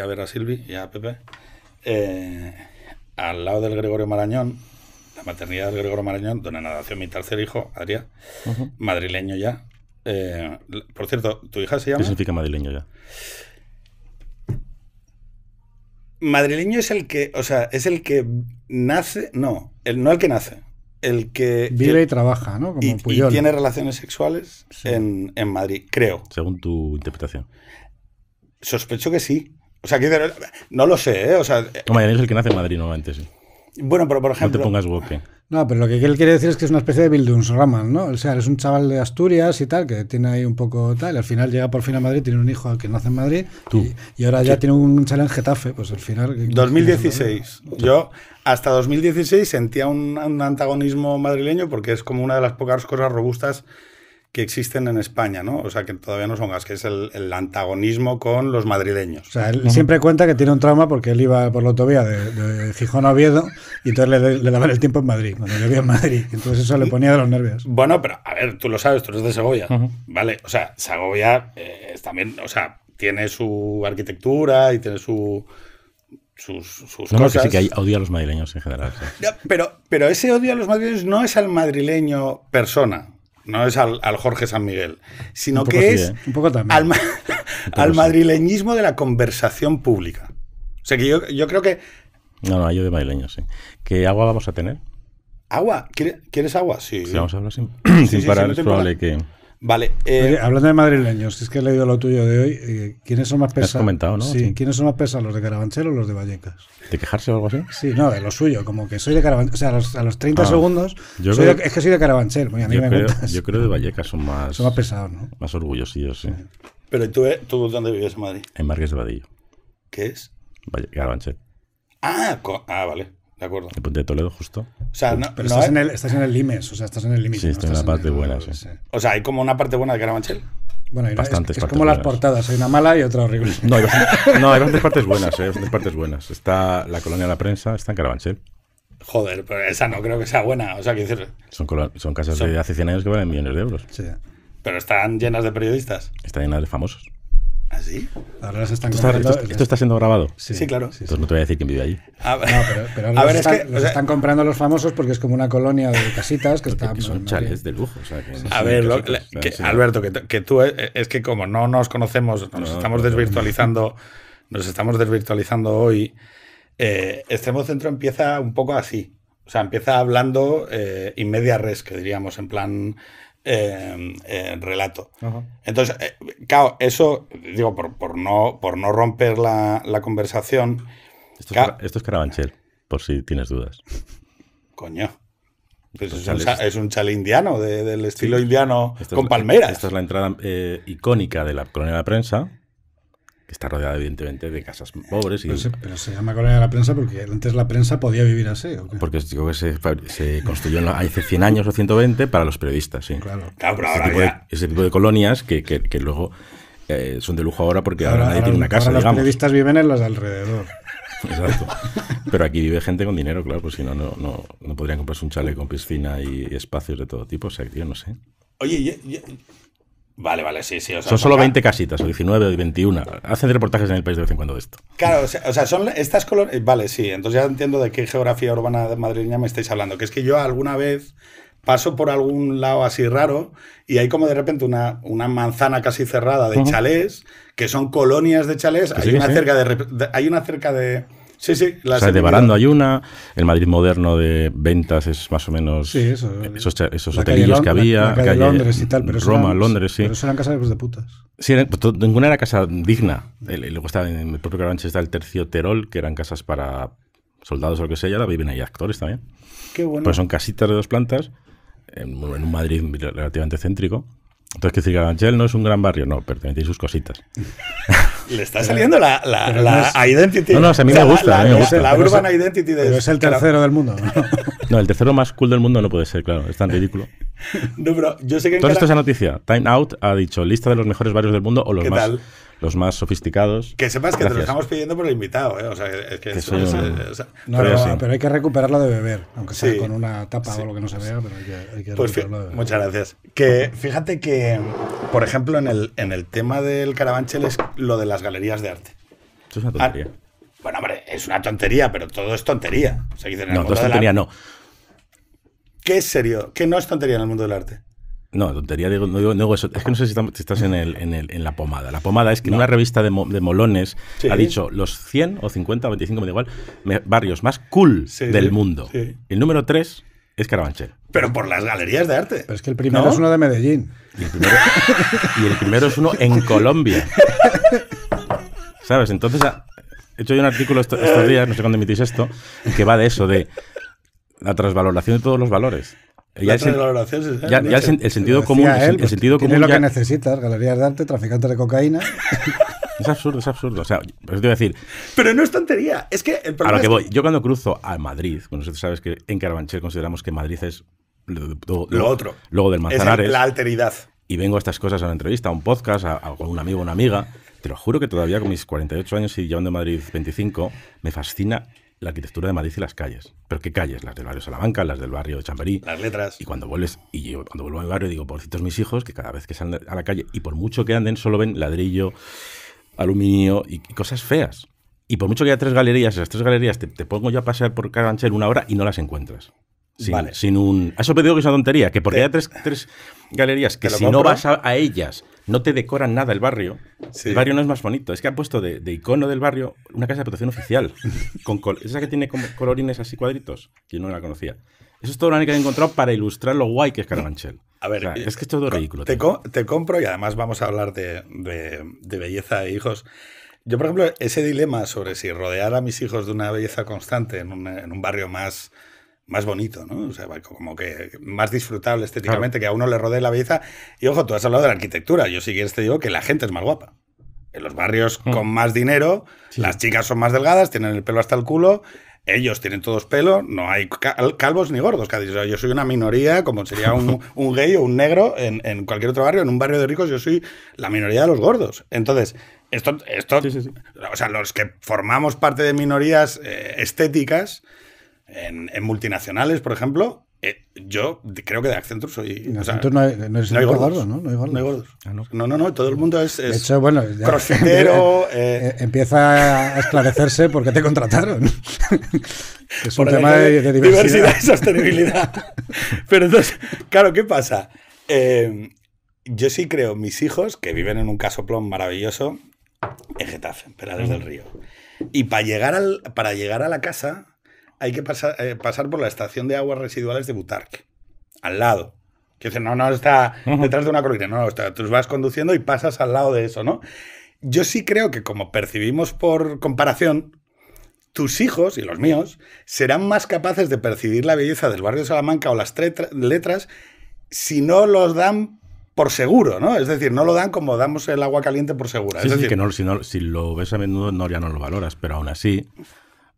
a ver a Silvi y a Pepe, eh, al lado del Gregorio Marañón, la maternidad del Gregorio Marañón, donde nació mi tercer hijo, Adrián, madrileño ya. Eh, por cierto, ¿tu hija se llama? ¿Qué significa madrileño ya? Madrileño es el que, o sea, es el que nace, no, el, no el que nace, el que vive y trabaja, ¿no? y, tiene relaciones sexuales en, en, Madrid, creo. Según tu interpretación. Sospecho que sí. O sea, no lo sé, ¿eh? O sea, eh, es el que nace en Madrid nuevamente, sí. Bueno, pero por ejemplo. No te pongas boque. No, pero lo que él quiere decir es que es una especie de Bildungsraman, ¿no? O sea, es un chaval de Asturias y tal, que tiene ahí un poco tal. y Al final llega por fin a Madrid, tiene un hijo al que nace en Madrid. Y, ahora ya tiene un chaval en Getafe, pues al final. 2016. Yo hasta 2016 sentía un antagonismo madrileño porque es como una de las pocas cosas robustas que existen en España, ¿no? O sea, que todavía no son gas, que es el, antagonismo con los madrileños. O sea, él siempre cuenta que tiene un trauma porque él iba por la autovía de, de Gijón Oviedo y entonces le, daba daban el tiempo en Madrid, cuando vivía en Madrid. Entonces eso le ponía de los nervios. Bueno, pero a ver, tú lo sabes, tú eres de Segovia, ¿vale? O sea, Segovia eh, también, o sea, tiene su arquitectura y tiene su sus, no, cosas. que sí que hay odio a los madrileños en general. pero, pero ese odio a los madrileños no es al madrileño persona no es al, al, Jorge San Miguel, sino que es un poco Al, madrileñismo de la conversación pública. O sea que yo, creo que... No, no, yo de madrileño, sí. ¿Qué agua vamos a tener? ¿Agua? ¿Quieres, agua? Sí. vamos a hablar sin, sin parar, es probable que... Vale. Eh, hablando de madrileños, si es que he leído lo tuyo de hoy. Eh, ¿Quiénes son más pesados? ¿no? Sí, ¿Quiénes son más pesados, los de Carabanchel o los de Vallecas? ¿De quejarse o algo así? Sí, no, de lo suyo. Como que soy de Carabanchel. O sea, a los, 30 ah, segundos. es que soy de Carabanchel. Muy a mí yo, creo, yo creo de Vallecas son más. Son más pesados, ¿no? Más orgullosillos, sí. Pero ¿tú, eh, tú dónde vives en Madrid? En Marques de Vadillo. ¿Qué es? Carabanchel. ah, ah vale. De acuerdo. De Toledo, justo. O sea, no, pero estás, en el, estás en el Limes, o sea, estás en el límite. Sí, estoy en la parte buena, sí. O sea, hay como una parte buena de Carabanchel. Bueno, hay bastantes es, como las portadas, hay una mala y otra horrible. No, hay, bastantes, partes buenas, hay eh, bastantes partes buenas. Está la colonia de la prensa, está en Carabanchel. Joder, pero esa no creo que sea buena. O sea, quiero decir. Son, son casas de hace 100 años que valen millones de euros. Sí. Pero están llenas de periodistas. Están llenas de famosos. Así. ¿Ah, ahora están esto, está, siendo grabado. Sí, claro. Entonces pues no te voy a decir quién vive allí. Ah, a que, los están comprando los famosos porque es como una colonia de casitas que están. Son pues, chalets de lujo. a ver, Alberto, que, tú eh, es que como no nos conocemos, nos estamos desvirtualizando, nos estamos desvirtualizando hoy. Eh, este Centro empieza un poco así. O sea, empieza hablando eh, in media res, que diríamos, en plan Em, eh, relato. Entonces, eh, claro, eso, digo, por, no, por no romper la, conversación. Esto, es, Carabanchel, por si tienes dudas. Coño. Pues es, un, chale indiano, del estilo indiano con palmeras. Esta es la entrada eh, icónica de la colonia de la prensa está rodeada evidentemente de casas pobres. Y... Pero, se, pero se llama colonia de la prensa porque antes la prensa podía vivir así. Porque se, construyó hace 100 años o 120 para los periodistas, sí. Claro, pero ahora tipo ese tipo de colonias que, luego eh, son de lujo ahora porque ahora, nadie tiene una casa. Ahora los periodistas viven en las alrededor. Exacto. Pero aquí vive gente con dinero, claro, pues si no, no, no, podrían comprarse un chale con piscina y espacios de todo tipo. O sea, yo no sé. Oye, yo, Vale, vale, sí, sí. son solo 20 casitas, o 19 o 21. Hacen reportajes en el país de vez en cuando de esto. Claro, o sea, son estas colonias. Eh, vale, sí, entonces ya entiendo de qué geografía urbana madrileña me estáis hablando. Que es que yo alguna vez paso por algún lado así raro y hay como de repente una, una manzana casi cerrada de chalés, que son colonias de chalés. hay, una cerca de, hay una cerca de Sí, sí. La o de Barando hay una, el Madrid moderno de ventas es más o menos eh, esos, esos hotelillos que había. La, calle, Londres y tal, pero Roma, Londres, sí. Pero eso eran casas de, putas. Sí, ninguna era casa digna. Luego está en el propio Carabanchel está el Tercio Terol que eran casas para soldados o lo que sea, y ahora viven ahí actores también. Qué bueno. Pues son casitas de dos plantas en, un Madrid relativamente céntrico. Entonces, que decir, Carabanchel no es un gran barrio, no, pero también tiene sus cositas. le está saliendo la, la, la identity. No, no, a mí me gusta. La, urban identity es el tercero del mundo. No, el tercero más cool del mundo no puede ser, claro. Es tan ridículo. No, pero yo sé que. Todo esto es noticia. Time Out ha dicho lista de los mejores barrios del mundo o los ¿Qué los más sofisticados. Que sepas que te lo estamos pidiendo por el invitado, ¿eh? O sea, es que, pero, pero, hay que recuperarlo de beber, aunque sea con una tapa o lo que no se vea, pero hay que, pues Muchas gracias. Que fíjate que, por ejemplo, en el, en el tema del Carabanchel es lo de las galerías de arte. Eso es una tontería. Ah, bueno, hombre, es una tontería, pero todo es tontería. no, todo es tontería, no. ¿Qué es serio? ¿Qué no es tontería en el mundo del arte? No, tontería, no digo, eso. Es que no sé si estás en, el, en, el, en la pomada. La pomada es que en una revista de, molones ha dicho los 100 o 50 o 25, me da igual, barrios más cool del mundo. El número 3 es Carabanchel. Pero por las galerías de arte. Pero es que el primero es uno de Medellín. Y el, primero, es uno en Colombia. ¿Sabes? Entonces, ah, he hecho yo un artículo estos, días, no sé cuándo emitís esto, que va de eso, de la trasvaloración de todos los valores. Ya el, sentido común, el, sentido común lo que necesitas, galerías de arte, traficantes de cocaína. es absurdo, es absurdo. O sea, pero te decir. Pero no es tontería. Es que voy. Yo cuando cruzo a Madrid, bueno, sabes que en Carabanchel consideramos que Madrid es lo, otro. Luego del Manzanares. la alteridad. Y vengo a estas cosas a una entrevista, a un podcast, a, un amigo, una amiga. Te lo juro que todavía con mis 48 años y llevando de Madrid 25, me fascina la arquitectura de Madrid y las calles. Pero ¿qué calles? Las del barrio Salamanca, las del barrio de Chamberí. Las letras. Y cuando vuelves, y yo cuando vuelvo al barrio digo, pobrecitos mis hijos, que cada vez que salen a la calle, y por mucho que anden, solo ven ladrillo, aluminio y, cosas feas. Y por mucho que haya tres galerías, esas tres galerías te, pongo yo a pasar por cada en una hora y no las encuentras. Sin, vale. sin un... Eso pedido que es una tontería, que porque haya tres, galerías que si no vas a ellas no te decoran nada el barrio. El barrio no es más bonito. Es que han puesto de, icono del barrio una casa de protección oficial. con esa que tiene como colorines así cuadritos, que no la conocía. Eso es todo lo único que he encontrado para ilustrar lo guay que es Carabanchel. A ver, eh, es que es todo ridículo. Te, compro y además vamos a hablar de, de, de belleza e hijos. Yo, por ejemplo, ese dilema sobre si rodear a mis hijos de una belleza constante en un barrio más más bonito, ¿no? O sea, como que más disfrutable estéticamente, que a uno le rodee la belleza. Y ojo, tú has hablado de la arquitectura. Yo si quieres te digo que la gente es más guapa. En los barrios mm. con más dinero, las chicas son más delgadas, tienen el pelo hasta el culo, ellos tienen todos pelo, no hay calvos ni gordos. Cada Yo soy una minoría, como sería un, gay o un negro en, cualquier otro barrio, en un barrio de ricos yo soy la minoría de los gordos. Entonces, esto, esto o sea, los que formamos parte de minorías eh, estéticas, en, multinacionales, por ejemplo, eh, yo creo que de Accenture soy. no, hay, no, no, gordos, ¿no? No hay ah, No, no, no. todo el mundo es. de hecho, bueno, eh. empieza a esclarecerse por qué te contrataron. es un tema de, diversidad. y sostenibilidad. Pero entonces, claro, ¿qué pasa? Eh, yo sí creo, mis hijos, que viven en un casoplón maravilloso, en Getafe, en Perales el del Río. Y para llegar, al, para llegar a la casa hay que eh, pasar, por la estación de aguas residuales de Butarque, al lado. Que dice, no, no, está detrás de una colina, no, está, tú vas conduciendo y pasas al lado de eso, ¿no? Yo sí creo que como percibimos por comparación, tus hijos y los míos serán más capaces de percibir la belleza del barrio de Salamanca o las letras si no los dan por seguro, ¿no? Es decir, no lo dan como damos el agua caliente por seguro. es decir, que si, si, lo ves a menudo no, ya no lo valoras, pero aún así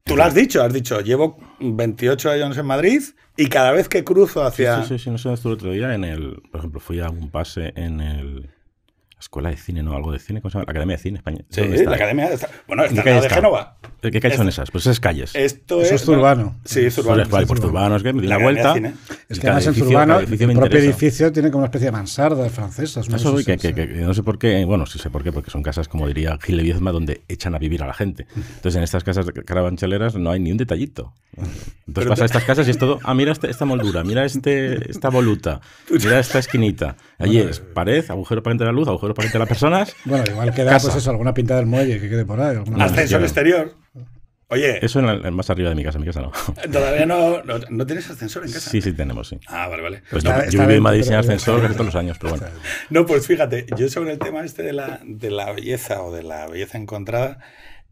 Tú lo has dicho, has dicho, llevo 28 años en Madrid y cada vez que cruzo hacia... Sí, sí, sí, no sé, estuve otro día en el... Por ejemplo, fui a un pase en el escuela de cine, ¿no? Algo de cine, ¿cómo se llama? La Academia de Cine España. Sí, la Academia. Cine. Bueno, está la de está? Génova. ¿Qué calles son esas? Pues esas calles. Esto Eso es, urbano. Sí, es urbano. pues urbano, es que me di la vuelta. Es que además es urbano, el propio edificio tiene como una especie de mansarda francesa. Eso que, que, no sé por qué, bueno, sí sé por qué, porque son casas, como diría Gil Viezma, donde echan a vivir a la gente. Entonces, en estas casas carabancheleras no hay ni un detallito. Entonces pasa a estas casas y es todo, ah, mira este, esta, moldura, mira este, esta voluta, mira esta esquinita. Allí es pared, agujero para entrar la luz, agujero pueblo entre las personas. Bueno, igual queda pues eso, alguna pinta del muelle que quede por ahí. ascensor exterior. Oye. Eso en más arriba de mi casa, mi casa no. Todavía no, no, tienes ascensor en casa. Sí, sí, tenemos, sí. Ah, vale, vale. Pues yo viví en Madrid sin ascensor casi todos los años, pero bueno. No, pues fíjate, yo sobre el tema este de la, de la belleza o de la belleza encontrada,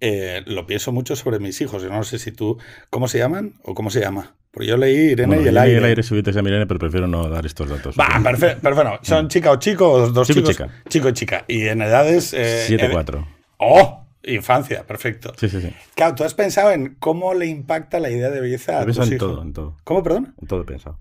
eh, lo pienso mucho sobre mis hijos. Yo no sé si tú. ¿Cómo se llaman o cómo se llama? yo leí Irene y el aire. leí el aire subiste a Irene, pero prefiero no dar estos datos. Va, perfecto. Pero bueno, son chica o chico, dos chico chicos. Chica. Chico y chica. Y en edades. 7-4. Eh, ¡Oh! Infancia, perfecto. Sí, sí, sí. Claro, tú has pensado en cómo le impacta la idea de belleza a tus en todo, en todo. ¿Cómo, perdón? En todo he pensado.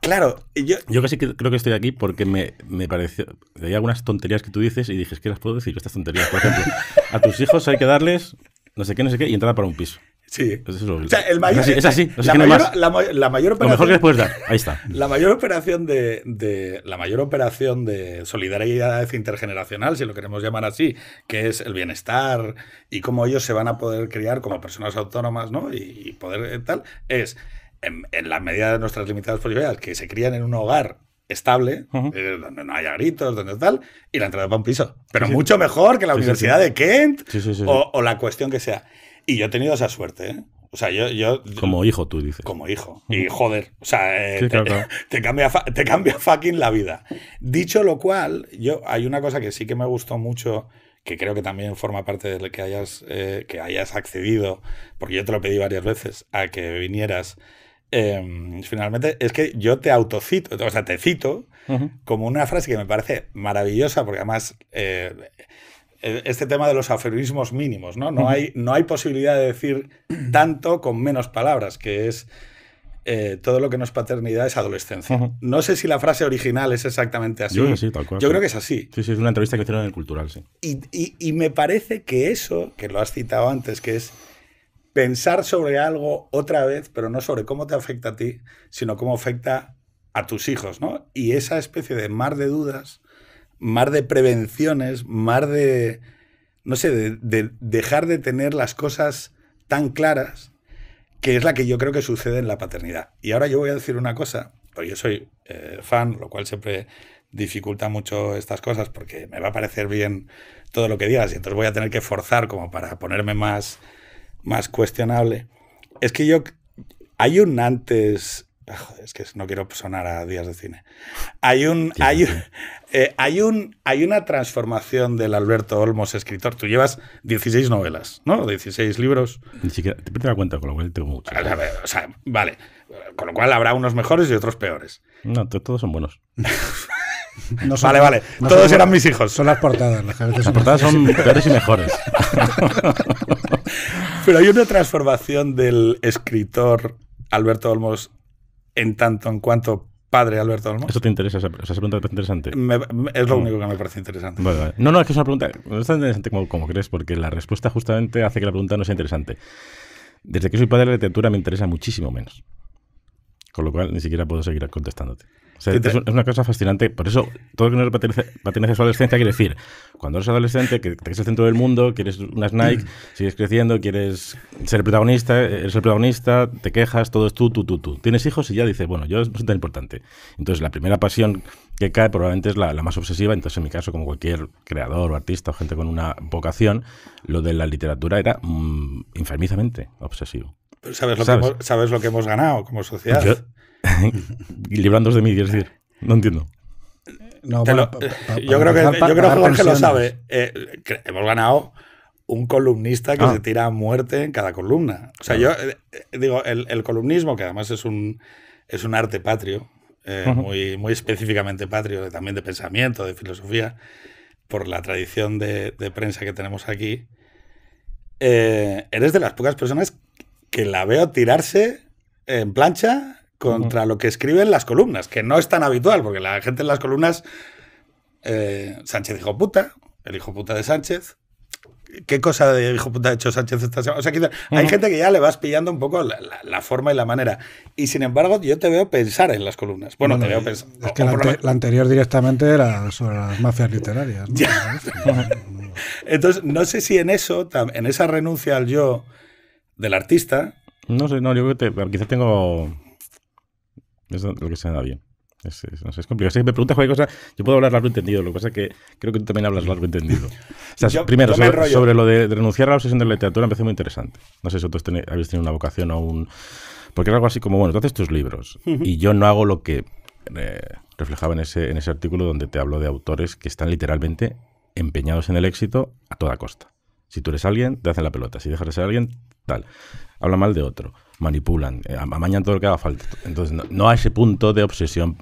Claro, yo... Yo casi creo que estoy aquí porque me, me pareció... Hay algunas tonterías que tú dices y dije, ¿qué las puedo decir, estas tonterías. Por ejemplo, a tus hijos hay que darles no sé qué, no sé qué, y entrada para un piso. Sí. así. la, mayor, operación, mejor que Ahí está. La mayor operación de, la mayor operación de solidaridad intergeneracional, si lo queremos llamar así, que es el bienestar y cómo ellos se van a poder criar como personas autónomas, ¿no? Y, poder eh, tal, es en, la medida de nuestras limitadas posibilidades que se crían en un hogar estable, eh, donde no haya gritos, donde tal, y la entrada para un piso. Pero mucho mejor que la Universidad de Kent o, o la cuestión que sea. Y yo he tenido esa suerte, ¿eh? O sea, yo, yo, Como hijo, tú dices. Como hijo. Y joder. O sea, eh, Te, cambia, te cambia fucking la vida. Dicho lo cual, yo hay una cosa que sí que me gustó mucho, que creo que también forma parte de que hayas, eh, que hayas accedido, porque yo te lo pedí varias veces, a que vinieras. Em, finalmente, es que yo te autocito, o sea, te cito como una frase que me parece maravillosa, porque además eh, eh, este tema de los aforismos mínimos, ¿no? No hay, no hay posibilidad de decir tanto con menos palabras, que es eh, todo lo que no es paternidad es adolescencia. No sé si la frase original es exactamente así. Yo creo que sí, tal cual. creo que es así. Sí, sí, es una entrevista que hicieron en el Cultural, sí. y me parece que eso, que lo has citado antes, que es pensar sobre algo otra vez, pero no sobre cómo te afecta a ti, sino cómo afecta a tus hijos, ¿no? Y esa especie de mar de dudas mar de prevenciones, mar de, no sé, de, dejar de tener las cosas tan claras, que es la que yo creo que sucede en la paternidad. Y ahora yo voy a decir una cosa, porque yo soy eh, fan, lo cual siempre dificulta mucho estas cosas porque me va a parecer bien todo lo que digas y entonces voy a tener que forzar como para ponerme más, más cuestionable. Es que yo, hay un antes Ah, es que no quiero sonar a días de cine. Hay un, eh, hay, un, hay una transformación del Alberto Olmos escritor. Tú llevas 16 novelas, ¿no? 16 libros. Ni siquiera te la cuenta, con lo cual tengo mucho. O sea, vale. Con lo cual habrá unos mejores y otros peores. No, todos son buenos. No vale, vale. Todos eran mis hijos. Son las portadas. las portadas son peores y mejores. Pero hay una transformación del escritor Alberto Olmos en tanto en cuanto padre Alberto Olmos. Eso te interesa, esa, esa pregunta es interesante. es lo mm. único que me parece interesante. No, no, es que es una pregunta, no es tan interesante como, crees, porque la respuesta justamente hace que la pregunta no sea interesante. Desde que soy padre de la literatura me interesa muchísimo menos. Con lo cual, ni siquiera puedo seguir contestándote es, una cosa fascinante. Por eso, todo lo que no pertenece, a su adolescencia quiere decir, cuando eres adolescente, que te el centro del mundo, quieres unas Nike, mm. sigues creciendo, quieres ser el protagonista, eres el protagonista, te quejas, todo es tú, tú, tú, tú. Tienes hijos y ya dices, bueno, yo no soy tan importante. Entonces, la primera pasión que cae probablemente es la, más obsesiva. Entonces, en mi caso, como cualquier creador o artista o gente con una vocación, lo de la literatura era mmm, obsesivo. ¿Sabes lo, Que lo que hemos ganado como sociedad? y librándose de mí, quiero decir. No entiendo. yo, creo que, yo creo lo sabe. Eh, hemos ganado un columnista que ah. se tira a muerte en cada columna. O sea, yo eh, eh, digo, el, columnismo, que además es un, es un arte patrio, muy, muy específicamente patrio, también de pensamiento, de filosofía, por la tradición de prensa que tenemos aquí, eres de las pocas personas que la veo tirarse en plancha contra lo que escriben las columnas, que no es tan habitual, porque la gente en las columnas, eh, Sánchez hijo puta, el hijo puta de Sánchez, ¿qué cosa de hijo puta ha hecho Sánchez esta semana? O sea, hay gente que ya le vas pillando un poco la, forma y la manera. Y sin embargo, yo te veo pensar en las columnas. Bueno, te veo pensar. Es que la, anterior directamente era sobre las mafias literarias. Entonces, no sé si en eso, en esa renuncia al yo del artista. No sé, no, yo creo que te, quizás tengo es lo que se me da bien. Es, es complicado. Si me preguntas cualquier cosa, yo puedo hablar largo entendido. Lo que pasa es que creo que tú también hablas largo entendido. primero, sobre, lo de, renunciar a la obsesión de la literatura, me parece muy interesante. No sé si vosotros habéis tenido una vocación o un. Porque era algo así como, bueno, tú haces tus libros y yo no hago lo que eh, reflejaba en ese, en ese artículo donde te hablo de autores que están literalmente empeñados en el éxito a toda costa. Si tú eres alguien, te hacen la pelota. Si dejas de ser alguien, tal. Habla mal de otro manipulan, eh, amañan todo lo que haga falta. Entonces, no, a ese punto de obsesión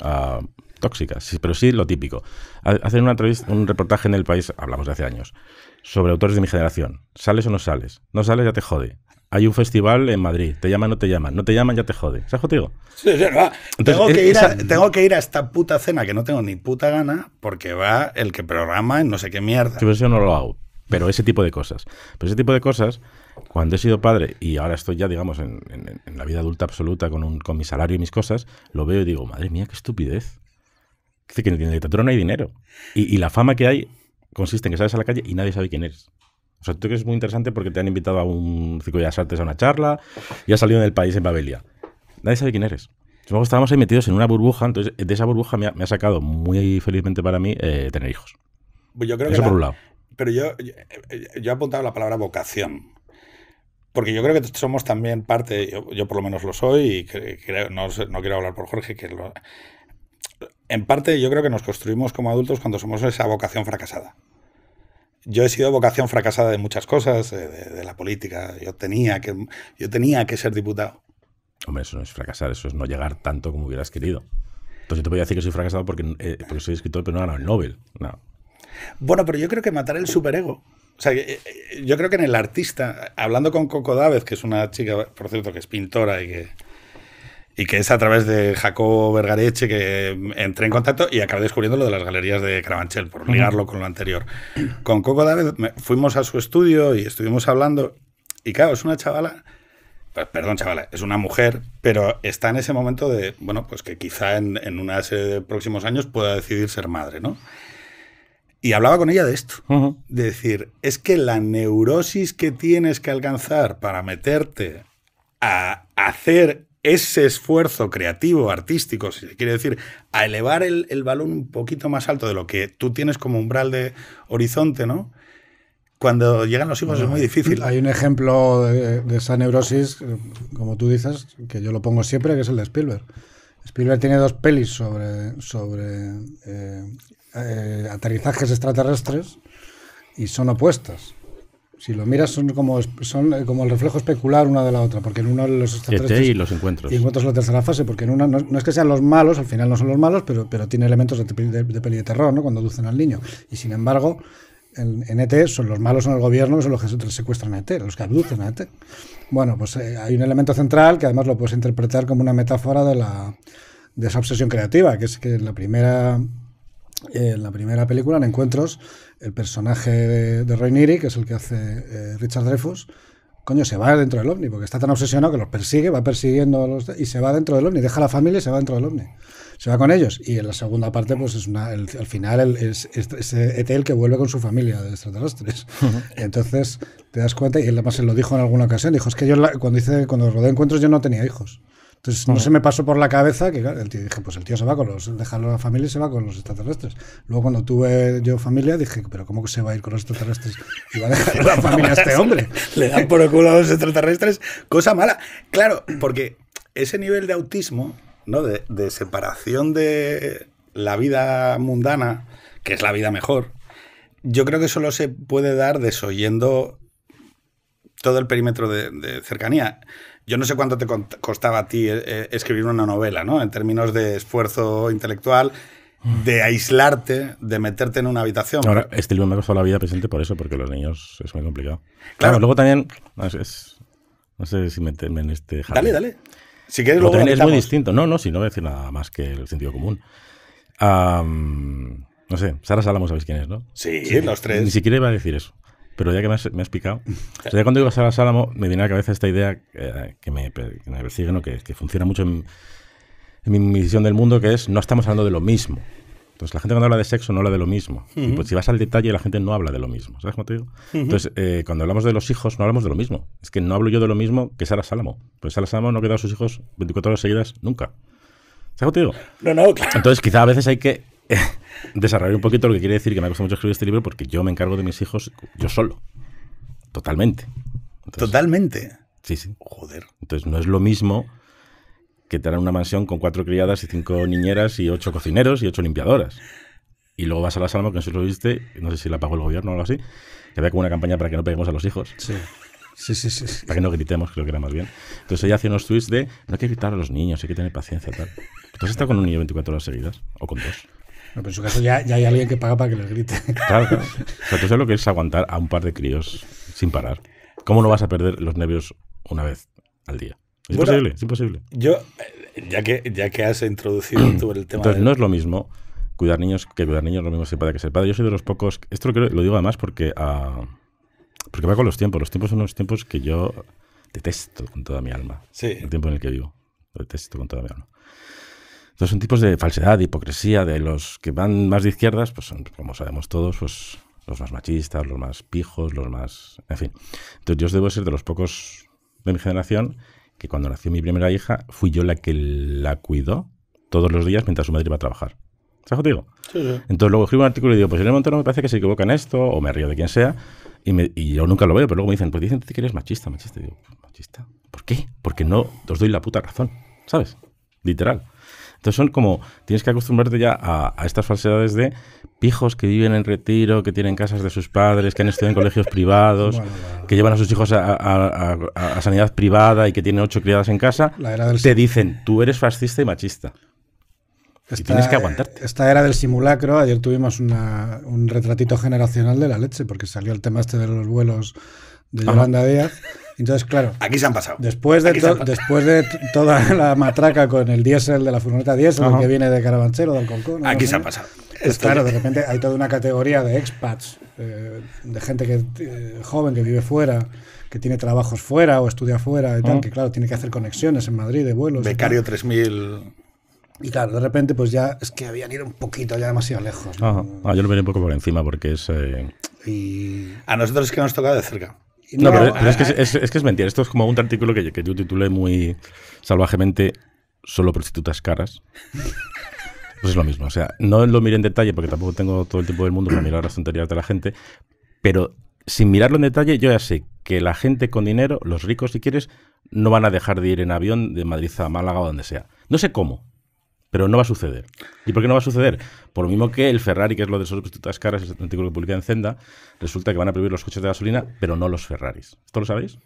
ah, tóxica, sí, pero sí lo típico. Hacen una entrevista, un reportaje en el país, hablamos de hace años, sobre autores de mi generación. ¿Sales o no sales? No sales, ya te jode. Hay un festival en Madrid, te llaman, no te llaman, no te llaman, ya te jode. ¿Sabes contigo? Sí, sí, tengo, que ir a, tengo que ir a esta puta cena que no tengo ni puta gana porque va el que programa en no sé qué mierda. Yo no lo hago. Pero ese tipo de cosas. Pero ese tipo de cosas cuando he sido padre y ahora estoy ya, digamos, en, la vida adulta absoluta con, un, con mi salario y mis cosas, lo veo y digo, madre mía, qué estupidez. Dice que en la dictadura no hay dinero. Y, la fama que hay consiste en que sales a la calle y nadie sabe quién eres. O sea, tú que es muy interesante porque te han invitado a un ciclo de las artes a una charla y has salido en el país en Babelia. Nadie sabe quién eres. Luego estábamos ahí metidos en una burbuja, entonces de esa burbuja me ha, sacado muy felizmente para mí eh, tener hijos. Pues yo creo Eso por un lado. Pero yo, yo, yo, he apuntado la palabra vocación porque yo creo que somos también parte, yo, por lo menos lo soy, y no, quiero hablar por Jorge, que en parte yo creo que nos construimos como adultos cuando somos esa vocación fracasada. Yo he sido vocación fracasada de muchas cosas, de, la política. Yo tenía que, yo tenía que ser diputado. Hombre, eso no es fracasar, eso es no llegar tanto como hubieras querido. Entonces yo te voy a decir que soy fracasado porque, eh, soy escritor, pero no he ganado el Nobel. Bueno, pero yo creo que matar el superego o sea, eh, eh, yo creo que en el artista, hablando con Coco Dávez, que es una chica, por cierto, que es pintora y que, y que es a través de Jacobo Vergareche que mm, entré en contacto y acabé descubriendo lo de las galerías de Cravanchel, por ligarlo con lo anterior. Con Coco Dávez fuimos a su estudio y estuvimos hablando. Y claro, es una chavala, perdón chavala, es una mujer, pero está en ese momento de, bueno, pues que quizá en, en una próximos años pueda decidir ser madre, ¿no? Y hablaba con ella de esto, de decir, es que la neurosis que tienes que alcanzar para meterte a hacer ese esfuerzo creativo, artístico, si se quiere decir, a elevar el, balón un poquito más alto de lo que tú tienes como umbral de horizonte, ¿no? Cuando llegan los hijos es muy difícil. Hay un ejemplo de, esa neurosis, como tú dices, que yo lo pongo siempre, que es el de Spielberg. Spielberg tiene dos pelis sobre, sobre eh, eh, aterrizajes extraterrestres y son opuestas. Si lo miras son como, son eh, como el reflejo especular una de la otra, porque en uno los e extraterrestres... y los encuentros. Y encuentros la tercera fase, porque en una no, es que sean los malos, al final no son los malos, pero, pero tiene elementos de, de, peli de terror, ¿no? Cuando aducen al niño. Y sin embargo, en, ET e son los malos en el gobierno, son los que secuestran a ET, los que abducen a ET. Bueno, pues eh, hay un elemento central que además lo puedes interpretar como una metáfora de la de esa obsesión creativa, que es que la primera en la primera película, en Encuentros, el personaje de, de que es el que hace eh, Richard Dreyfus, coño, se va dentro del ovni, porque está tan obsesionado que los persigue, va persiguiendo a los, y se va dentro del ovni, deja la familia y se va dentro del ovni. Se va con ellos. Y en la segunda parte, pues es al final es, Ethel e que vuelve con su familia de extraterrestres. Entonces te das cuenta, y él además se lo dijo en alguna ocasión, dijo, es que yo cuando, cuando rodé encuentros yo no tenía hijos. Entonces no se me pasó por la cabeza que el tío, dije, pues el tío se va con los, dejarlo a la familia y se va con los extraterrestres. Luego cuando tuve yo familia dije, pero ¿cómo que se va a ir con los extraterrestres y va a dejar la familia a este hombre? Le dan por el culo a los extraterrestres, cosa mala. Claro, porque ese nivel de autismo, ¿no? De, separación de la vida mundana, que es la vida mejor, yo creo que solo se puede dar desoyendo todo el perímetro de, de cercanía. Yo no sé cuánto te costaba a ti eh, eh, escribir una novela, ¿no? En términos de esfuerzo intelectual, de aislarte, de meterte en una habitación. Ahora, este libro me ha costado la vida presente por eso, porque los niños es muy complicado. Claro, luego también. No, sé si meterme en este. Jardín. Dale, dale. Si quieres, luego es muy distinto. No, no, si no voy a decir nada más que el sentido común. no sé, Sara Salamo, sabéis quién es, ¿no? sí, los tres. Ni siquiera iba a decir eso. Pero ya que me has, me picado, cuando iba a la Sálamo me viene a la cabeza esta idea eh, que, me, que, persigue, ¿no? que, funciona mucho en, mi visión del mundo, que es no estamos hablando de lo mismo. Entonces, la gente cuando habla de sexo no habla de lo mismo. y pues, si vas al detalle, la gente no habla de lo mismo. ¿Sabes cómo te digo? Entonces, eh, cuando hablamos de los hijos, no hablamos de lo mismo. Es que no hablo yo de lo mismo que Sara Salamo. Pues Sara Salamo no quedado a sus hijos 24 horas seguidas nunca. ¿Sabes cómo te digo? No, no, claro. Entonces, quizá a veces hay que desarrollar un poquito lo que quiere decir que me ha costado mucho escribir este libro porque yo me encargo de mis hijos yo solo. Totalmente. Totalmente. Sí, sí. Joder. Entonces no es lo mismo que tener una mansión con cuatro criadas y cinco niñeras y ocho cocineros y ocho limpiadoras. Y luego vas a la Salma, que no si lo viste, no sé si la pagó el gobierno o algo así, que había como una campaña para que no peguemos a los hijos. Sí. Sí, sí, sí, Para que no gritemos, creo que era más bien. Entonces ella hace unos tweets de no hay que gritar a los niños, hay que tener paciencia, tal. Entonces está con un niño 24 horas seguidas, o con dos. No, pero en su caso ya, hay alguien que paga para que les grite. Claro, O sea, tú sabes lo que es aguantar a un par de críos sin parar. ¿Cómo no vas a perder los nervios una vez al día? Es imposible, es imposible. Yo, eh, ya que, ya que has introducido tú el tema. Entonces, no es lo mismo cuidar niños que cuidar niños, lo mismo ser padre que ser padre. Yo soy de los pocos. Esto lo, lo digo además porque, ah, porque va con los tiempos. Los tiempos son unos tiempos que yo detesto con toda mi alma. Sí. El tiempo en el que vivo. Lo detesto con toda mi alma. Entonces son tipos de falsedad, de hipocresía, de los que van más de izquierdas, pues son, como sabemos todos, pues los más machistas, los más pijos, los más... En fin. Entonces yo debo ser de los pocos de mi generación que cuando nació mi primera hija fui yo la que la cuidó todos los días mientras su madre iba a trabajar. ¿Sabes lo que digo? Sí, Entonces luego escribo un artículo y digo, pues en el no me parece que se equivocan en esto, o me río de quien sea, y, y yo nunca lo veo, pero luego me dicen, pues dicen que eres machista, machista. Y digo, ¿machista? ¿Por qué? Porque no os doy la puta razón, ¿sabes? Literal. Entonces son como, tienes que acostumbrarte ya a, estas falsedades de pijos que viven en retiro, que tienen casas de sus padres, que han estudiado en colegios privados, que llevan a sus hijos a, sanidad privada y que tienen ocho criadas en casa. Te dicen, tú eres fascista y machista. y tienes que aguantarte. Esta era del simulacro, ayer tuvimos un retratito generacional de la leche, porque salió el tema este de los vuelos de Yolanda Díaz. Entonces, claro. Aquí se han pasado. Después de, después de toda la matraca con el diésel de la furgoneta diésel, que viene de Carabanchero, de Alcorcón. Aquí se han pasado. Pues claro, de repente hay toda una categoría de expats, eh, de gente que eh, joven que vive fuera, que tiene trabajos fuera o estudia fuera tal, que claro, tiene que hacer conexiones en Madrid de vuelos. Becario 3000. Y claro, de repente, pues ya es que habían ido un poquito ya demasiado lejos. Ah, yo lo veré un poco por encima porque es. Eh, A nosotros es que nos toca de cerca. No, pero, es, que es, que es, mentira. Esto es como un artículo que yo, titulé muy salvajemente Solo prostitutas caras. pues es lo mismo. O sea, no lo miré en detalle porque tampoco tengo todo el tiempo del mundo para mirar las tonterías de la gente. Pero sin mirarlo en detalle, yo ya sé que la gente con dinero, los ricos si quieres, no van a dejar de ir en avión de Madrid a Málaga o donde sea. No sé cómo, pero no va a suceder. ¿Y por qué no va a suceder? Por lo mismo que el Ferrari, que es lo de todas caras, el artículo que publica en Zenda, resulta que van a prohibir los coches de gasolina, pero no los Ferraris. ¿Esto lo sabéis?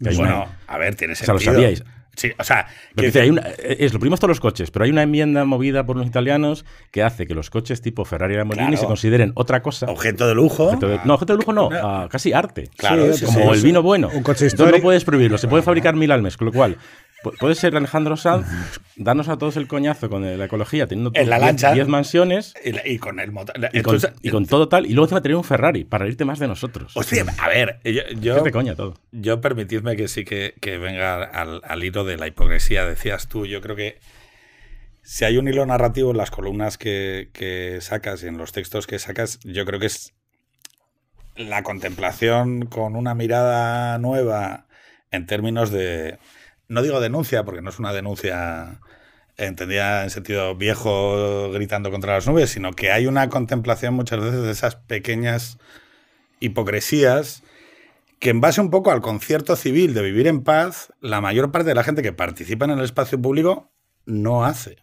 Bueno, a ver, tiene sentido. O sea, lo sabíais. Sí, o sea, eh, eh, es lo primero todos los coches, pero hay una enmienda movida por los italianos que hace que los coches tipo Ferrari y Lamborghini se consideren otra cosa. Objeto de lujo. no, objeto de lujo no, ah, casi arte. Claro, como el vino bueno. Un coche histórico. no puedes prohibirlo, se puede fabricar mil al mes, con lo cual Puede ser Alejandro Sanz darnos a todos el coñazo con eh, la ecología, teniendo 10 mansiones. Y, con el Y, con, todo tal. Y luego te va a tener un Ferrari para irte más de nosotros. Hostia, a ver. Yo, todo? Yo permitidme que sí que, venga al, hilo de la hipocresía. Decías tú, yo creo que si hay un hilo narrativo en las columnas que sacas y en los textos que sacas, yo creo que es la contemplación con una mirada nueva en términos de no digo denuncia, porque no es una denuncia entendida en sentido viejo gritando contra las nubes, sino que hay una contemplación muchas veces de esas pequeñas hipocresías que en base un poco al concierto civil de vivir en paz, la mayor parte de la gente que participa en el espacio público no hace.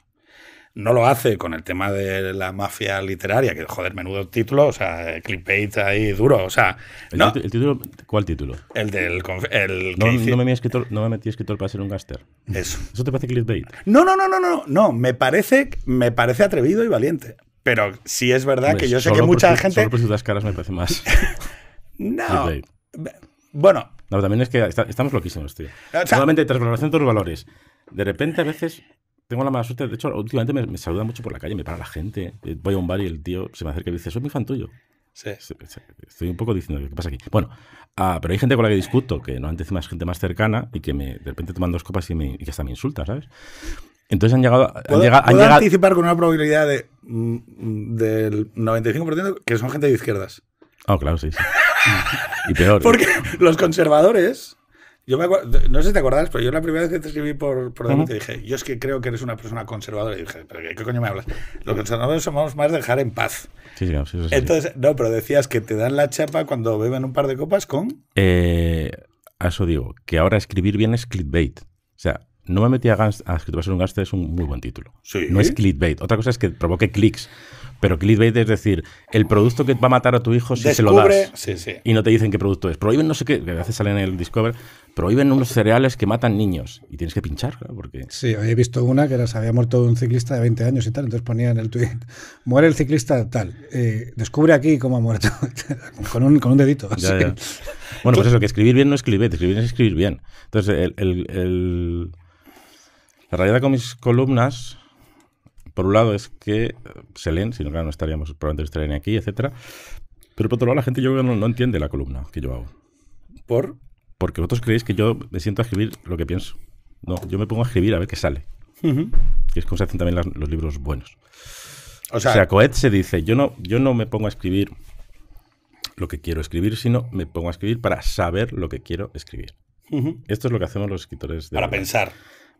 No lo hace con el tema de la mafia literaria, que joder, menudo título, o sea, clickbait ahí duro, o sea... título? ¿Cuál título? El del... no, me metí escritor para ser un gaster Eso. ¿Eso te parece clickbait? No, no, no, no, no, no, me parece, me parece atrevido y valiente. Pero sí es verdad que yo sé que mucha gente... Solo por caras me parece más. no. Clickbait. Bueno. No, también es que estamos loquísimos, tío. O sea, Solamente de los valores. De repente a veces tengo la más, suerte. De hecho, últimamente me, me saluda mucho por la calle, me para la gente. Eh, voy a un bar y el tío se me acerca y me dice, es mi fan tuyo. Sí. Estoy un poco diciendo, ¿qué pasa aquí? Bueno, ah, pero hay gente con la que discuto, que no antes más más gente más cercana y que me, de repente toman dos copas y, me, y hasta me insulta, ¿sabes? Entonces han llegado. a ¿Puedo, anticipar con una probabilidad de, mm, del 95% que son gente de izquierdas. Ah, oh, claro, sí, sí. y peor. Porque ¿eh? los conservadores yo no sé si te acordás, pero yo la primera vez que te escribí por, por dije, yo es que creo que eres una persona conservadora. Y dije, ¿pero qué, coño me hablas? Los conservadores somos más dejar en paz. Sí, sí, sí, Entonces, no, pero decías que te dan la chapa cuando beben un par de copas con... Eh, a eso digo, que ahora escribir bien es clickbait. O sea, no me metí a, gans, a un gasto, es un muy buen título. No es clickbait. Otra cosa es que provoque clics. Pero clickbait es decir, el producto que va a matar a tu hijo si se lo das. Sí, sí. Y no te dicen qué producto es. Prohíben no sé qué, que a veces sale en el Discover prohíben unos cereales que matan niños y tienes que pinchar, claro, porque... Sí, he visto una que era, se había muerto un ciclista de 20 años y tal, entonces ponía en el tweet muere el ciclista tal, eh, descubre aquí cómo ha muerto, con, un, con un dedito. Bueno, pues eso, que escribir bien no es escribir, escribir es escribir bien. Entonces, el, la realidad con mis columnas, por un lado es que eh, se leen, si no, no estaríamos, probablemente estarían aquí, etcétera, pero por otro lado la gente yo no, no entiende la columna que yo hago. ¿Por? Porque vosotros creéis que yo me siento a escribir lo que pienso. No, yo me pongo a escribir a ver qué sale. Que es como se hacen también los libros buenos. O sea, Coet se dice, yo no, yo no me pongo a escribir lo que quiero escribir, sino me pongo a escribir para saber lo que quiero escribir. Esto es lo que hacemos los escritores. De para pensar.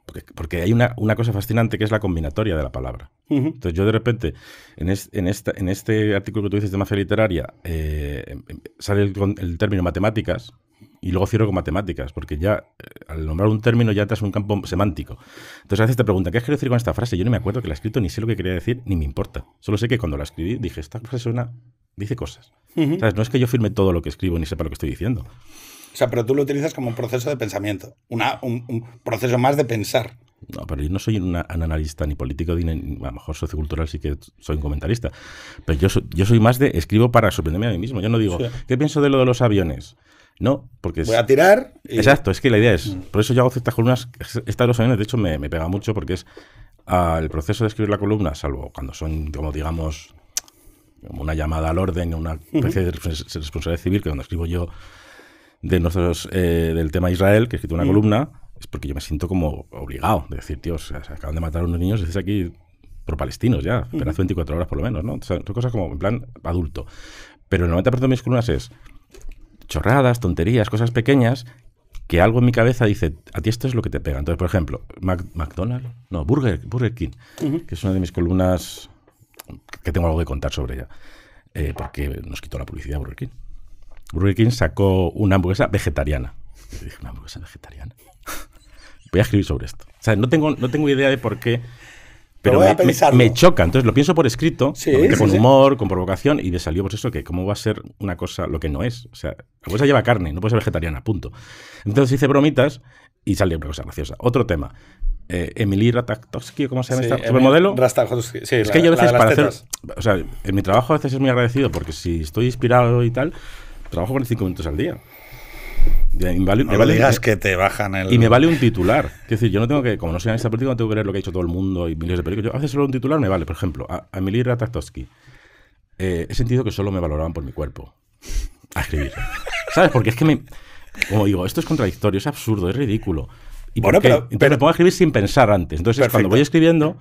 Porque, porque hay una, cosa fascinante que es la combinatoria de la palabra. Entonces yo de repente, en, esta, en este artículo que tú dices de mafia literaria, eh, em, em, sale el, término matemáticas y luego cierro con matemáticas, porque ya eh, al nombrar un término ya te en un campo semántico. Entonces a veces te preguntan, ¿qué has querido decir con esta frase? Yo no me acuerdo que la he escrito, ni sé lo que quería decir, ni me importa. Solo sé que cuando la escribí dije, esta frase suena, dice cosas. ¿Sabes? No es que yo firme todo lo que escribo ni sepa lo que estoy diciendo. O sea, pero tú lo utilizas como un proceso de pensamiento, una, un, proceso más de pensar. No, pero yo no soy un analista ni político, ni, a lo mejor sociocultural sí que soy un comentarista. Pero yo, yo soy más de escribo para sorprenderme a mí mismo. Yo no digo, ¿qué pienso de lo de los aviones? No, porque... Voy a tirar. Exacto, es que la idea es... Por eso yo hago ciertas columnas... Esta de los de hecho, me, me pega mucho porque es al el proceso de escribir la columna, salvo cuando son, como digamos, como una llamada al orden, o una especie de responsabilidad civil, que cuando escribo yo de nuestros, eh, del tema Israel, que he escrito una columna, es porque yo me siento como obligado de decir, tío, se acaban de matar a unos niños, dices aquí por palestinos ya, pero hace 24 horas por lo menos, ¿no? son cosas como, en plan, adulto. Pero el 90% de mis columnas es chorradas, tonterías, cosas pequeñas, que algo en mi cabeza dice, a ti esto es lo que te pega. Entonces, por ejemplo, McDonald's, no, Burger, King, que es una de mis columnas que tengo algo que contar sobre ella, eh, porque nos quitó la publicidad Burger King. Burger King sacó una hamburguesa vegetariana. Yo dije, ¿una hamburguesa vegetariana? Voy a escribir sobre esto. O sea, no tengo, no tengo idea de por qué pero me, choca. Entonces lo pienso por escrito, con humor, con provocación, y de salió pues eso, que cómo va a ser una cosa lo que no es. O sea, la cosa lleva carne, no puede ser vegetariana, punto. Entonces hice bromitas y salió una cosa graciosa. Otro tema. Eh, Emily Ratajkowski, ¿cómo se llama esta? ¿Supermodelo? sí. la, que yo a veces para hacer... O sea, en mi trabajo a veces es muy agradecido porque si estoy inspirado y tal, trabajo con cinco minutos al día no digas que te bajan el... Y me vale un titular. Es decir, yo no tengo que, como no soy analista político, no tengo que leer lo que ha dicho todo el mundo y miles de periódicos. Yo, solo un titular me vale. Por ejemplo, a, a Emily eh, he sentido que solo me valoraban por mi cuerpo. A escribir. ¿Sabes? Porque es que me... Como digo, esto es contradictorio, es absurdo, es ridículo. ¿Y bueno, pero, Entonces me pongo a escribir sin pensar antes. Entonces cuando voy escribiendo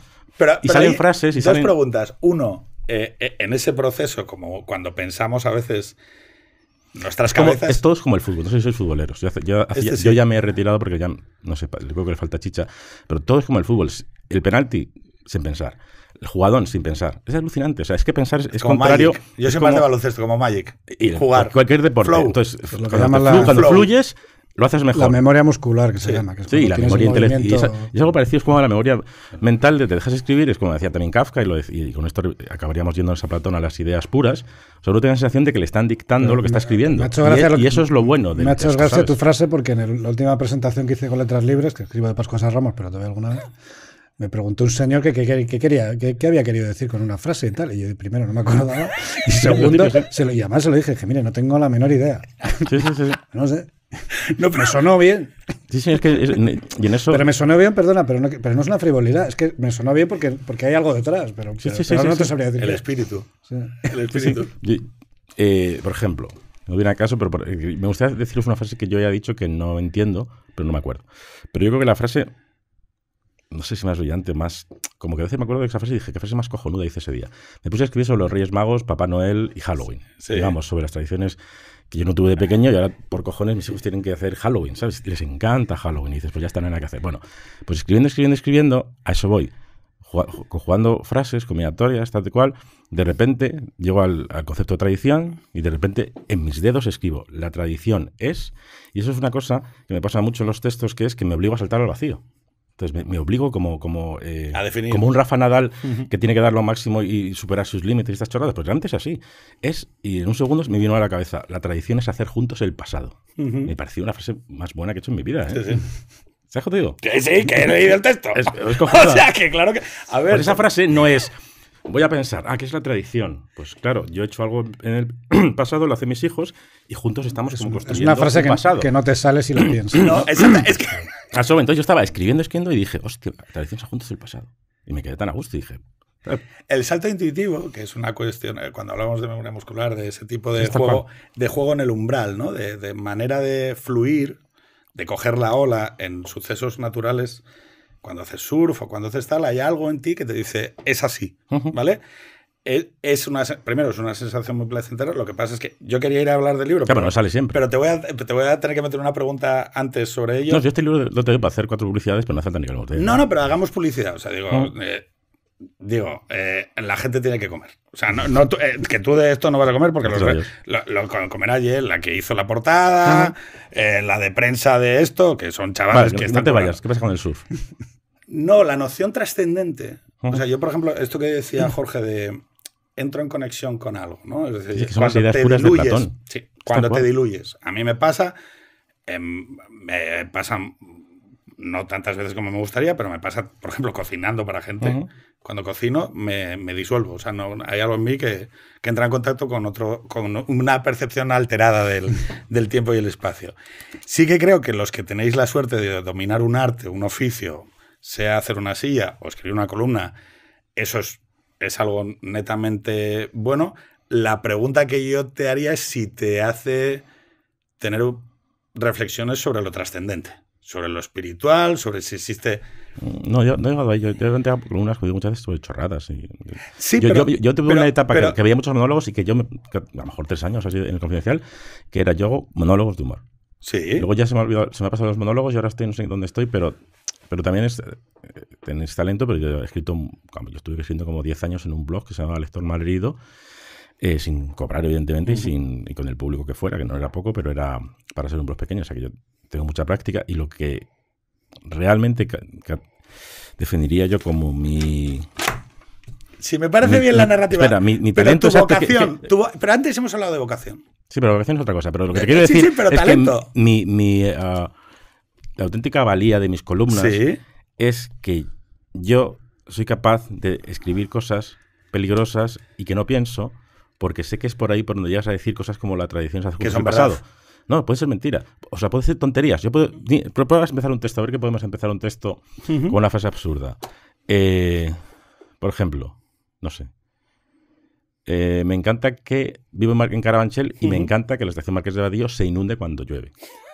y salen frases y dos preguntas. Uno, eh, eh, en ese proceso, como cuando pensamos a veces Nuestras como, es como el fútbol, no sé si sois futboleros. Yo, este ya me he retirado porque ya, no sé, creo que le falta chicha, pero todo es como el fútbol. El penalti, sin pensar. El jugadón, sin pensar. Es alucinante. O sea, es que pensar es, contrario. Yo soy más de baloncesto, como Magic. Y, Jugar. Cualquier deporte. Entonces, cuando fluyes, lo haces mejor. La memoria muscular, que se llama. Que sí, la memoria intelectual. Y, es algo parecido, es como la memoria mental de te dejas escribir, es como decía también Kafka, y, con esto acabaríamos yendo a Platón a las ideas puras, solo tienes la sensación de que le están dictando lo que está escribiendo. Y, eso es lo bueno. me ha hecho gracia tu frase porque en la última presentación que hice con Letras Libres, que escribo de Pascual San Ramos, pero todavía alguna vez, me preguntó un señor qué quería, que, había querido decir con una frase y tal. Y yo primero no me acordaba. Y segundo, se lo, y además se lo dije, que mire, no tengo la menor idea. Sí, sí, sí. no sé. No, pero sonó bien. Sí, sí, es que. eso... Pero me sonó bien, perdona, pero no, pero no es una frivolidad. Es que me sonó bien porque, porque hay algo detrás. Pero, sí, sí, sí, El espíritu. El espíritu. Eh, por ejemplo, no viene a caso, pero eh, me gustaría deciros una frase que yo ya he dicho que no entiendo, pero no me acuerdo. Pero yo creo que la frase. No sé si más brillante, más. Como que a veces me acuerdo de esa frase y dije, ¿qué frase más cojonuda hice ese día? Me puse a escribir sobre los Reyes Magos, Papá Noel y Halloween. Digamos, sobre las tradiciones que yo no tuve de pequeño y ahora por cojones mis hijos tienen que hacer Halloween, ¿sabes? Les encanta Halloween y dices, pues ya están en la que hacer. Bueno, pues escribiendo, escribiendo, escribiendo, a eso voy. Jugando frases combinatorias, tal y cual, de repente llego al, al concepto de tradición y de repente en mis dedos escribo, la tradición es, y eso es una cosa que me pasa mucho en los textos, que es que me obligo a saltar al vacío. Entonces me, obligo como, como, eh, como un Rafa Nadal que tiene que dar lo máximo y, superar sus límites y estas chorradas, pues realmente es así. Es, y en un segundo me vino a la cabeza, la tradición es hacer juntos el pasado. Me pareció una frase más buena que he hecho en mi vida. ¿eh? Sí, sí. te digo? Que sí, que he leído el texto. o sea, que claro que... A pues ver... esa frase no es... Voy a pensar, ah, ¿qué es la tradición? Pues claro, yo he hecho algo en el pasado, lo hacen mis hijos y juntos estamos es un Es una frase que, que no te sale si lo piensas. es que... Ah, entonces yo estaba escribiendo, escribiendo y dije, hostia, tradiciones juntos del pasado. Y me quedé tan a gusto y dije. El salto intuitivo, que es una cuestión, eh, cuando hablamos de memoria muscular, de ese tipo de juego, de juego en el umbral, ¿no? De, manera de fluir, de coger la ola en sucesos naturales. Cuando haces surf o cuando haces tal, hay algo en ti que te dice, es así, ¿vale? es una, primero, es una sensación muy placentera. Lo que pasa es que yo quería ir a hablar del libro. pero no sale siempre. Pero te voy, a, te voy a tener que meter una pregunta antes sobre ello. No, yo este libro lo tengo para hacer cuatro publicidades, pero no hace falta ni No, no, pero hagamos publicidad. O sea, digo, ah. eh, digo eh, la gente tiene que comer. O sea, eh, que tú de esto no vas a comer porque los, lo, que comerá ayer la que hizo la portada, ah. la de prensa de esto, que son chavales que están. No te vayas, ¿qué pasa con el surf? No, la noción trascendente. O sea, yo, por ejemplo, esto que decía Jorge de, entro en conexión con algo, ¿no? Es decir, cuando te diluyes, cuando te diluyes. A mí me pasa, em, me pasan no tantas veces como me gustaría, pero me pasa, por ejemplo, cocinando para gente. Cuando cocino me, disuelvo. O sea, no, hay algo en mí que, entra en contacto con otro, con una percepción alterada del, del, tiempo y el espacio. Sí que creo que los que tenéis la suerte de dominar un arte, un oficio, sea hacer una silla o escribir una columna, eso es es algo netamente bueno. La pregunta que yo te haría es si te hace tener reflexiones sobre lo trascendente, sobre lo espiritual, sobre si existe... Mm, no, yo no he llegado ahí. Yo, he planteado que muchas veces sobre chorradas. yo, tuve una etapa que, había muchos monólogos y que yo, a lo mejor tres años así en el confidencial, que era yo monólogos de humor. Sí. Luego ya se me, ha pasado los monólogos y ahora estoy, no sé dónde estoy, pero pero también es, eh, tenéis talento, pero yo he escrito, yo estuve escribiendo como 10 años en un blog que se llamaba Lector Malherido, eh, sin cobrar, evidentemente, y, sin, con el público que fuera, que no era poco, pero era para ser un blog pequeño. O sea que yo tengo mucha práctica y lo que realmente definiría yo como mi. Si me parece bien la narrativa. mi, talento pero vocación. pero antes hemos hablado de vocación. Sí, pero vocación es otra cosa. Pero lo que te eh, quiero decir sí, pero es talento. mi, la auténtica valía de mis columnas es que yo soy capaz de escribir cosas peligrosas y que no pienso porque sé que es por ahí por donde llegas a decir cosas como la tradición se hace que el pasado. No, puede ser mentira. O sea, puede ser tonterías. Yo puedo, a empezar un texto, a ver qué podemos empezar un texto con una frase absurda. Eh, por ejemplo, no sé. Eh, me encanta que vivo en Carabanchel y me encanta que la estación Marqués de Vadillo se inunde cuando llueve.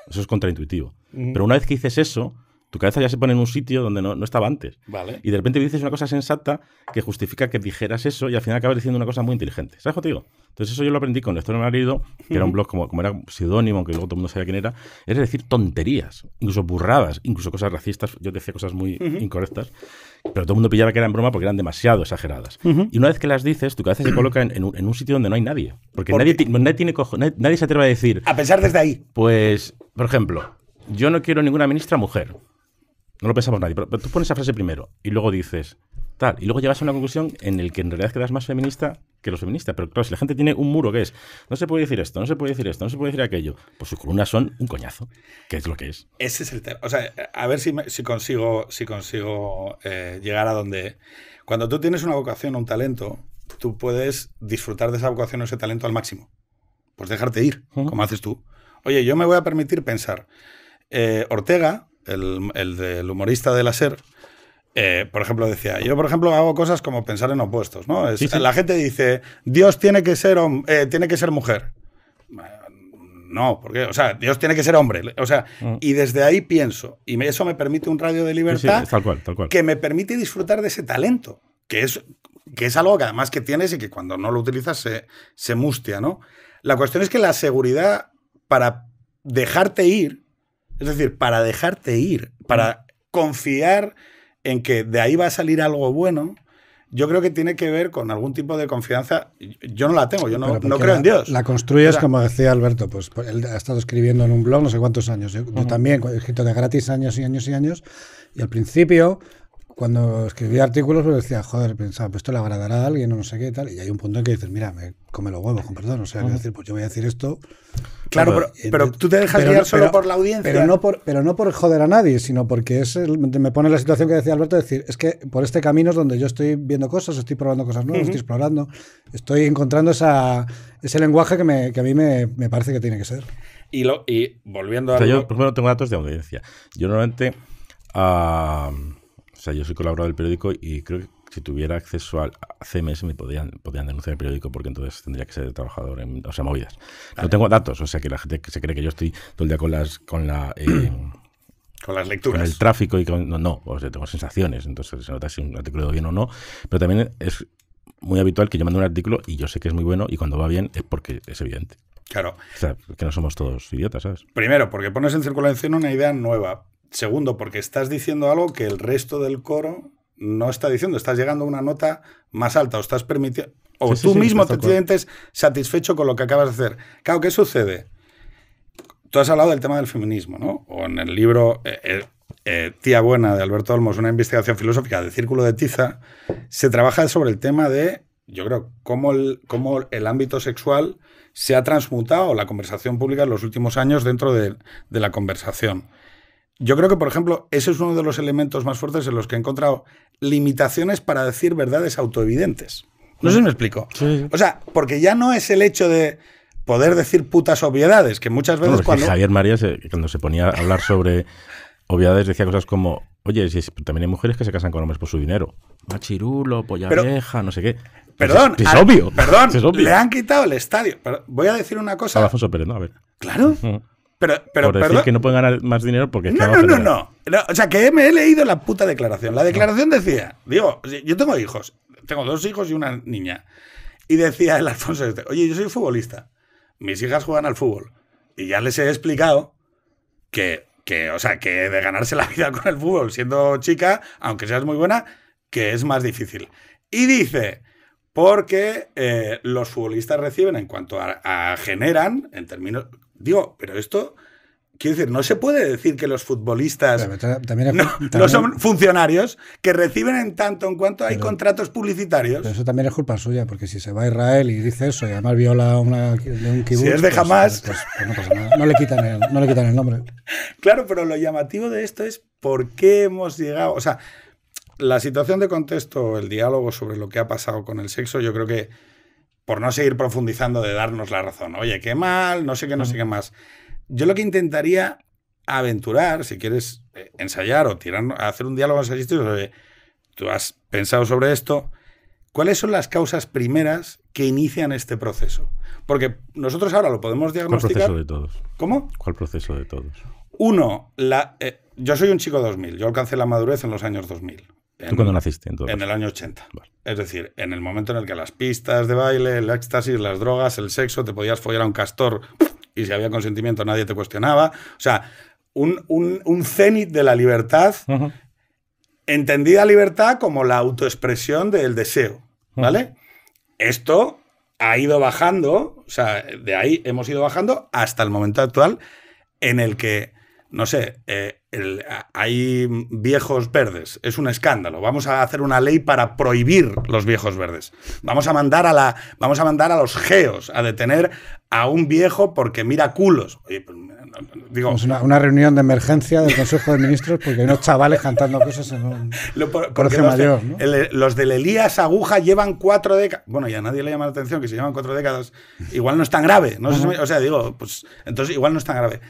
Eso es contraintuitivo. Pero una vez que dices eso, tu cabeza ya se pone en un sitio donde no, no estaba antes. Y de repente dices una cosa sensata que justifica que dijeras eso y al final acabas diciendo una cosa muy inteligente. ¿Sabes lo te digo? Entonces eso yo lo aprendí con Néstor Marido, que era un blog como, como era pseudónimo, que luego todo el mundo sabía quién era. Es decir, tonterías, incluso burradas, incluso cosas racistas. Yo decía cosas muy incorrectas. Pero todo el mundo pillaba que eran broma porque eran demasiado exageradas. Y una vez que las dices, tu cabeza se coloca en, en, un, sitio donde no hay nadie. Porque nadie, nadie, tiene nadie, se atreve a decir. A pensar desde ahí. Pues, por ejemplo, yo no quiero ninguna ministra mujer. No lo pensamos nadie. pero tú pones esa frase primero y luego dices, y luego llegas a una conclusión en la que en realidad quedas más feminista que los feministas. Pero claro, si la gente tiene un muro que es, no se puede decir esto, no se puede decir esto, no se puede decir aquello, pues sus columnas son un coñazo, que es lo que es. Ese es el tema. O sea, a ver si, consigo, si consigo eh, llegar a donde... Cuando tú tienes una vocación o un talento, tú puedes disfrutar de esa vocación o ese talento al máximo. Pues dejarte ir, como haces tú. Oye, yo me voy a permitir pensar. Eh, Ortega, el, el del humorista de la SER, eh, por ejemplo, decía, yo por ejemplo hago cosas como pensar en opuestos, ¿no? La gente dice, Dios tiene que ser, eh, tiene que ser mujer. Mm, no, porque, o sea, Dios tiene que ser hombre. O sea, mm. y desde ahí pienso, y eso me permite un radio de libertad que me permite disfrutar de ese talento, que es, que es algo que además que tienes y que cuando no lo utilizas se, se mustia, ¿no? La cuestión es que la seguridad para dejarte ir, es decir, para dejarte ir, para mm. confiar en que de ahí va a salir algo bueno, yo creo que tiene que ver con algún tipo de confianza. Yo no la tengo, yo no, creo en Dios. La construyes, como decía Alberto, pues, pues él ha estado escribiendo en un blog no sé cuántos años. yo también he escrito de gratis años y años y años. Y al principio cuando escribí artículos pues decía, joder, pensaba, pues esto le agradará a alguien o no sé qué y tal. Y hay un punto en que dices, mira, me come los huevos, con perdón. O sea, decir, pues yo voy a decir esto. Claro, pero, tú te dejas guiar solo por la audiencia. Pero no por, pero no por joder a nadie, sino porque es me pone la situación que decía Alberto, decir, es que por este camino es donde yo estoy viendo cosas, estoy probando cosas nuevas, estoy explorando, estoy encontrando esa, ese lenguaje que, me, que a mí me, me, parece que tiene que ser. Y, lo, y volviendo a... O sea, yo primero tengo datos de audiencia. Yo normalmente... Ah, sea, yo soy colaborador del periódico y creo que si tuviera acceso al CMS me podían, podían denunciar el periódico porque entonces tendría que ser trabajador en, o sea, movidas. No tengo datos, o sea, que la gente se cree que yo estoy todo el día con las con la eh, Con las lecturas. Con el tráfico y con. No, o sea, tengo sensaciones, entonces se nota si un artículo bien o no. Pero también es muy habitual que yo mande un artículo y yo sé que es muy bueno y cuando va bien es porque es evidente. Claro. O sea, que no somos todos idiotas, ¿sabes? Primero, porque pones en circulación una idea nueva. Segundo, porque estás diciendo algo que el resto del coro no está diciendo. Estás llegando a una nota más alta o estás permitiendo. O tú mismo te sientes satisfecho con lo que acabas de hacer. Claro, ¿qué sucede? Tú has hablado del tema del feminismo, ¿no? O en el libro eh, eh, eh, Tía Buena de Alberto Olmos, una investigación filosófica de Círculo de Tiza, se trabaja sobre el tema de, yo creo, cómo el, el ámbito sexual se ha transmutado la conversación pública en los últimos años dentro de, de la conversación yo creo que, por ejemplo, ese es uno de los elementos más fuertes en los que he encontrado limitaciones para decir verdades autoevidentes. No sé si me explico. O sea, porque ya no es el hecho de poder decir putas obviedades, que muchas veces cuando... Javier María, cuando se ponía a hablar sobre obviedades, decía cosas como, oye, si, también hay mujeres que se casan con hombres por su dinero. Machirulo, polla vieja, no sé qué. Pues perdón. Es, obvio. Perdón. Le han quitado el estadio. voy a decir una cosa. Alfonso ¿no? A ver. Claro. Mm. Pero, por decir que no pueden ganar más dinero porque no, no, no, no, O sea, que me he leído la puta declaración. La declaración decía, digo, yo tengo hijos, tengo dos hijos y una niña. Y decía el Alfonso este, oye, yo soy futbolista, mis hijas juegan al fútbol. Y ya les he explicado que, o sea, que de ganarse la vida con el fútbol siendo chica, aunque seas muy buena, que es más difícil. Y dice, porque eh, los futbolistas reciben en cuanto a, generan, en términos, Digo, pero esto, quiero decir, no se puede decir que los futbolistas también, no, son funcionarios que reciben en tanto en cuanto hay contratos publicitarios. Pero eso también es culpa suya, porque si se va a Israel y dice eso y además viola una, un kibutz Si es de jamás. Pues, pues, pues, no pasa nada. le, quitan no le quitan el nombre. Claro, pero lo llamativo de esto es por qué hemos llegado. O sea, la situación de contexto, el diálogo sobre lo que ha pasado con el sexo, yo creo que por no seguir profundizando de darnos la razón. Oye, qué mal, no sé qué, no sé mm. qué más. Yo lo que intentaría aventurar, si quieres eh, ensayar o tirar, hacer un diálogo ensayístico sobre, tú has pensado sobre esto, ¿cuáles son las causas primeras que inician este proceso? Porque nosotros ahora lo podemos diagnosticar. ¿Cuál proceso de todos? ¿Cómo? ¿Cuál proceso de todos? Uno, eh, yo soy un chico 2000, yo alcancé la madurez en los años 2000. ¿Tú cuándo naciste? En, el año 80. Es decir, en el momento en el que las pistas de baile, el éxtasis, las drogas, el sexo, te podías follar a un castor y si había consentimiento nadie te cuestionaba. O sea, un, un, cenit de la libertad, entendida libertad como la autoexpresión del deseo, ¿vale? Esto ha ido bajando, o sea, de ahí hemos ido bajando hasta el momento actual en el que, no sé, eh, hay viejos verdes. Es un escándalo. Vamos a hacer una ley para prohibir los viejos verdes. Vamos a mandar a la, vamos a mandar a los geos a detener a un viejo porque mira culos. Pues, es una, reunión de emergencia del Consejo de Ministros porque hay unos chavales cantando cosas en un los, del Elías Aguja llevan cuatro décadas. Bueno, ya nadie le llama la atención que se llevan cuatro décadas. Igual no es tan grave. o sea, digo, pues entonces igual no es tan grave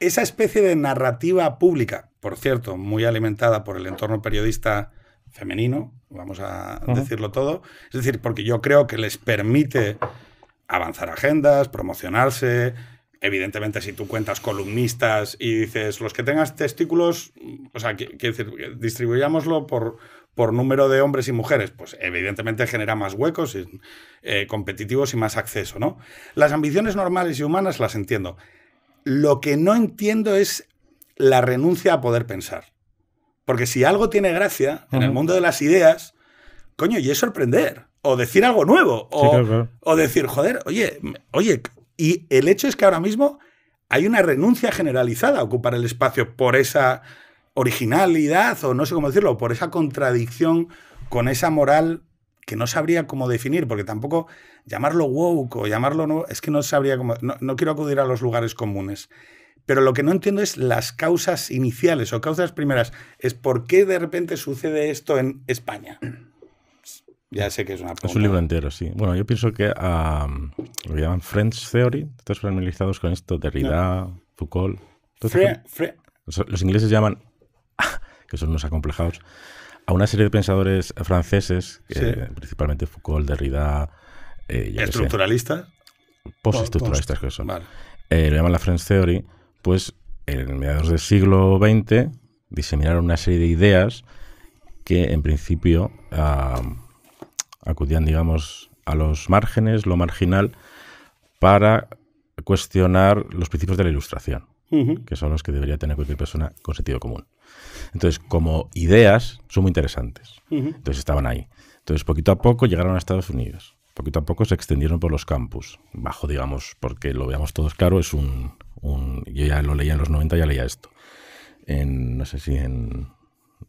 esa especie de narrativa pública, por cierto, muy alimentada por el entorno periodista femenino, vamos a decirlo todo, es decir, porque yo creo que les permite avanzar agendas, promocionarse. Evidentemente, si tú cuentas columnistas y dices, los que tengas testículos, o sea, quiero decir, distribuyámoslo por, número de hombres y mujeres, pues evidentemente genera más huecos eh, competitivos y más acceso, ¿no? Las ambiciones normales y humanas las entiendo. Lo que no entiendo es la renuncia a poder pensar. Porque si algo tiene gracia en el mundo de las ideas, coño, y es sorprender. O decir algo nuevo. O, o decir, joder, oye, oye. Y el hecho es que ahora mismo hay una renuncia generalizada a ocupar el espacio por esa originalidad, o no sé cómo decirlo, por esa contradicción con esa moral que no sabría cómo definir, porque tampoco llamarlo woke o llamarlo no, es que no sabría cómo, no, quiero acudir a los lugares comunes. Pero lo que no entiendo es las causas iniciales o causas primeras. Es por qué de repente sucede esto en España. Ya sé que es una pregunta. Es un libro entero, sí. Bueno, yo pienso que lo llaman French Theory. Todos familiarizados con esto, Derrida, Foucault. Este los, ingleses llaman, que son unos acomplejados, a una serie de pensadores franceses, principalmente Foucault, Derrida. Eh, ¿Estructuralistas? Postestructuralistas, que son. Eh, lo llaman la French Theory. Pues en mediados del siglo XX diseminaron una serie de ideas que en principio acudían, digamos, a los márgenes, lo marginal, para cuestionar los principios de la ilustración, que son los que debería tener cualquier persona con sentido común. Entonces, como ideas, son muy interesantes. Entonces estaban ahí. Entonces, poquito a poco llegaron a Estados Unidos. Poquito a poco se extendieron por los campus. Bajo, digamos, porque lo veamos todos claro, es un, yo ya lo leía en los 90, ya leía esto. En, no sé si en,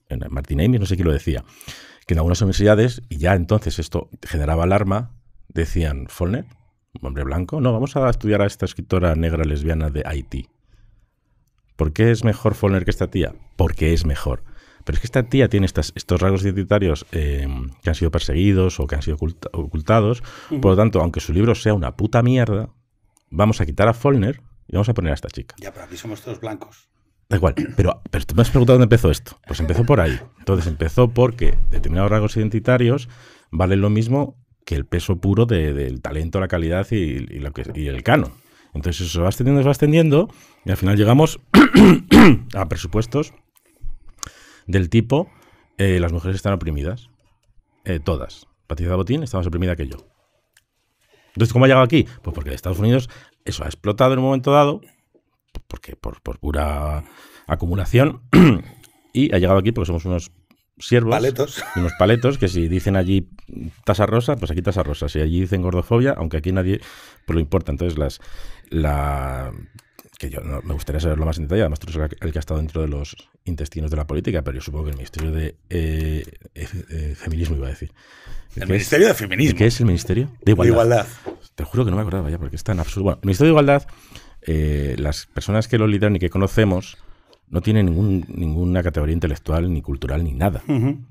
en Martin Amis, no sé quién lo decía, que en algunas universidades, y ya entonces esto generaba alarma, decían, Follner, hombre blanco, no, vamos a estudiar a esta escritora negra lesbiana de Haití. ¿Por qué es mejor Follner que esta tía? Porque es mejor. Pero es que esta tía tiene estos rasgos identitarios eh, que han sido perseguidos o que han sido ocultados. Por lo tanto, aunque su libro sea una puta mierda, vamos a quitar a Follner y vamos a poner a esta chica. Ya, pero aquí somos todos blancos. Da igual, pero, pero tú me has preguntado dónde empezó esto. Pues empezó por ahí. Entonces empezó porque determinados rasgos identitarios valen lo mismo que el peso puro del talento, la calidad y, lo que, y el cano. Entonces eso se va extendiendo, se va extendiendo y al final llegamos a presupuestos del tipo eh, las mujeres están oprimidas. Eh, todas. Patricia Botín está más oprimida que yo. Entonces, ¿cómo ha llegado aquí? Pues porque Estados Unidos eso ha explotado en un momento dado, porque por pura acumulación, y ha llegado aquí porque somos unos siervos. Paletos. Unos paletos que si dicen allí tasa rosa, pues aquí tasa rosa. Si allí dicen gordofobia, aunque aquí nadie, pues lo importa. Entonces, las, la que yo me gustaría saberlo más en detalle, además tú eres el que ha estado dentro de los intestinos de la política, pero yo supongo que el Ministerio de eh, eh, Feminismo iba a decir. ¿El, Ministerio de Feminismo? ¿Qué es el Ministerio? De Igualdad. Te juro que no me acordaba ya, porque está en absurdo. Bueno, el Ministerio de Igualdad, eh, las personas que lo lideran y que conocemos, no tiene ninguna categoría intelectual, ni cultural, ni nada.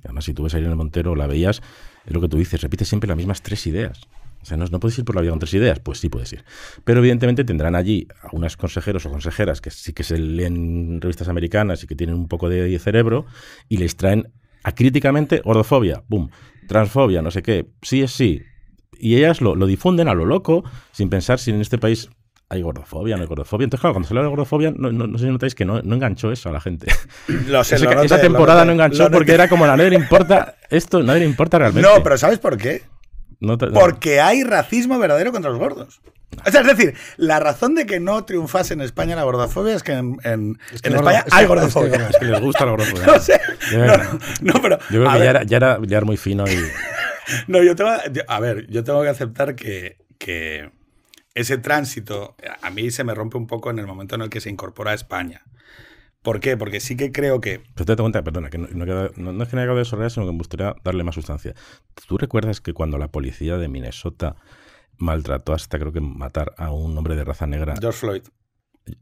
Además, si tú ves a Irene Montero, la veías, es lo que tú dices, repite siempre las mismas tres ideas. O sea, ¿no, puedes ir por la vida con tres ideas? Pues sí puedes ir. Pero evidentemente tendrán allí a unas consejeros o consejeras que sí que se leen revistas americanas y que tienen un poco de cerebro y les traen acríticamente ordofobia, boom, transfobia, no sé qué, sí es sí. Y ellas lo, lo difunden a lo loco, sin pensar si en este país hay gordofobia, no hay gordofobia. Entonces, claro, cuando se habla de gordofobia, no, no, no sé si notáis que no, enganchó eso a la gente. Lo sé, esa temporada no enganchó porque era como a nadie le importa esto, no le importa realmente. No, pero ¿sabes por qué? porque hay racismo verdadero contra los gordos. O sea, es decir, la razón de que no triunfase en España la gordofobia es que en, en, España hay gordofobia. Es que, les gusta la gordofobia. no sé. Yo, pero. Yo creo que ya era, ya era, muy fino y. no, yo tengo. A ver, yo tengo que aceptar que. que ese tránsito eh, a mí se me rompe un poco en el momento en el que se incorpora a España. ¿Por qué? Porque sí que creo que... Pero te cuenta, perdona, que no, no, no, no es que me de sino que me gustaría darle más sustancia. ¿Tú recuerdas que cuando la policía de Minnesota maltrató hasta creo que matar a un hombre de raza negra? George Floyd.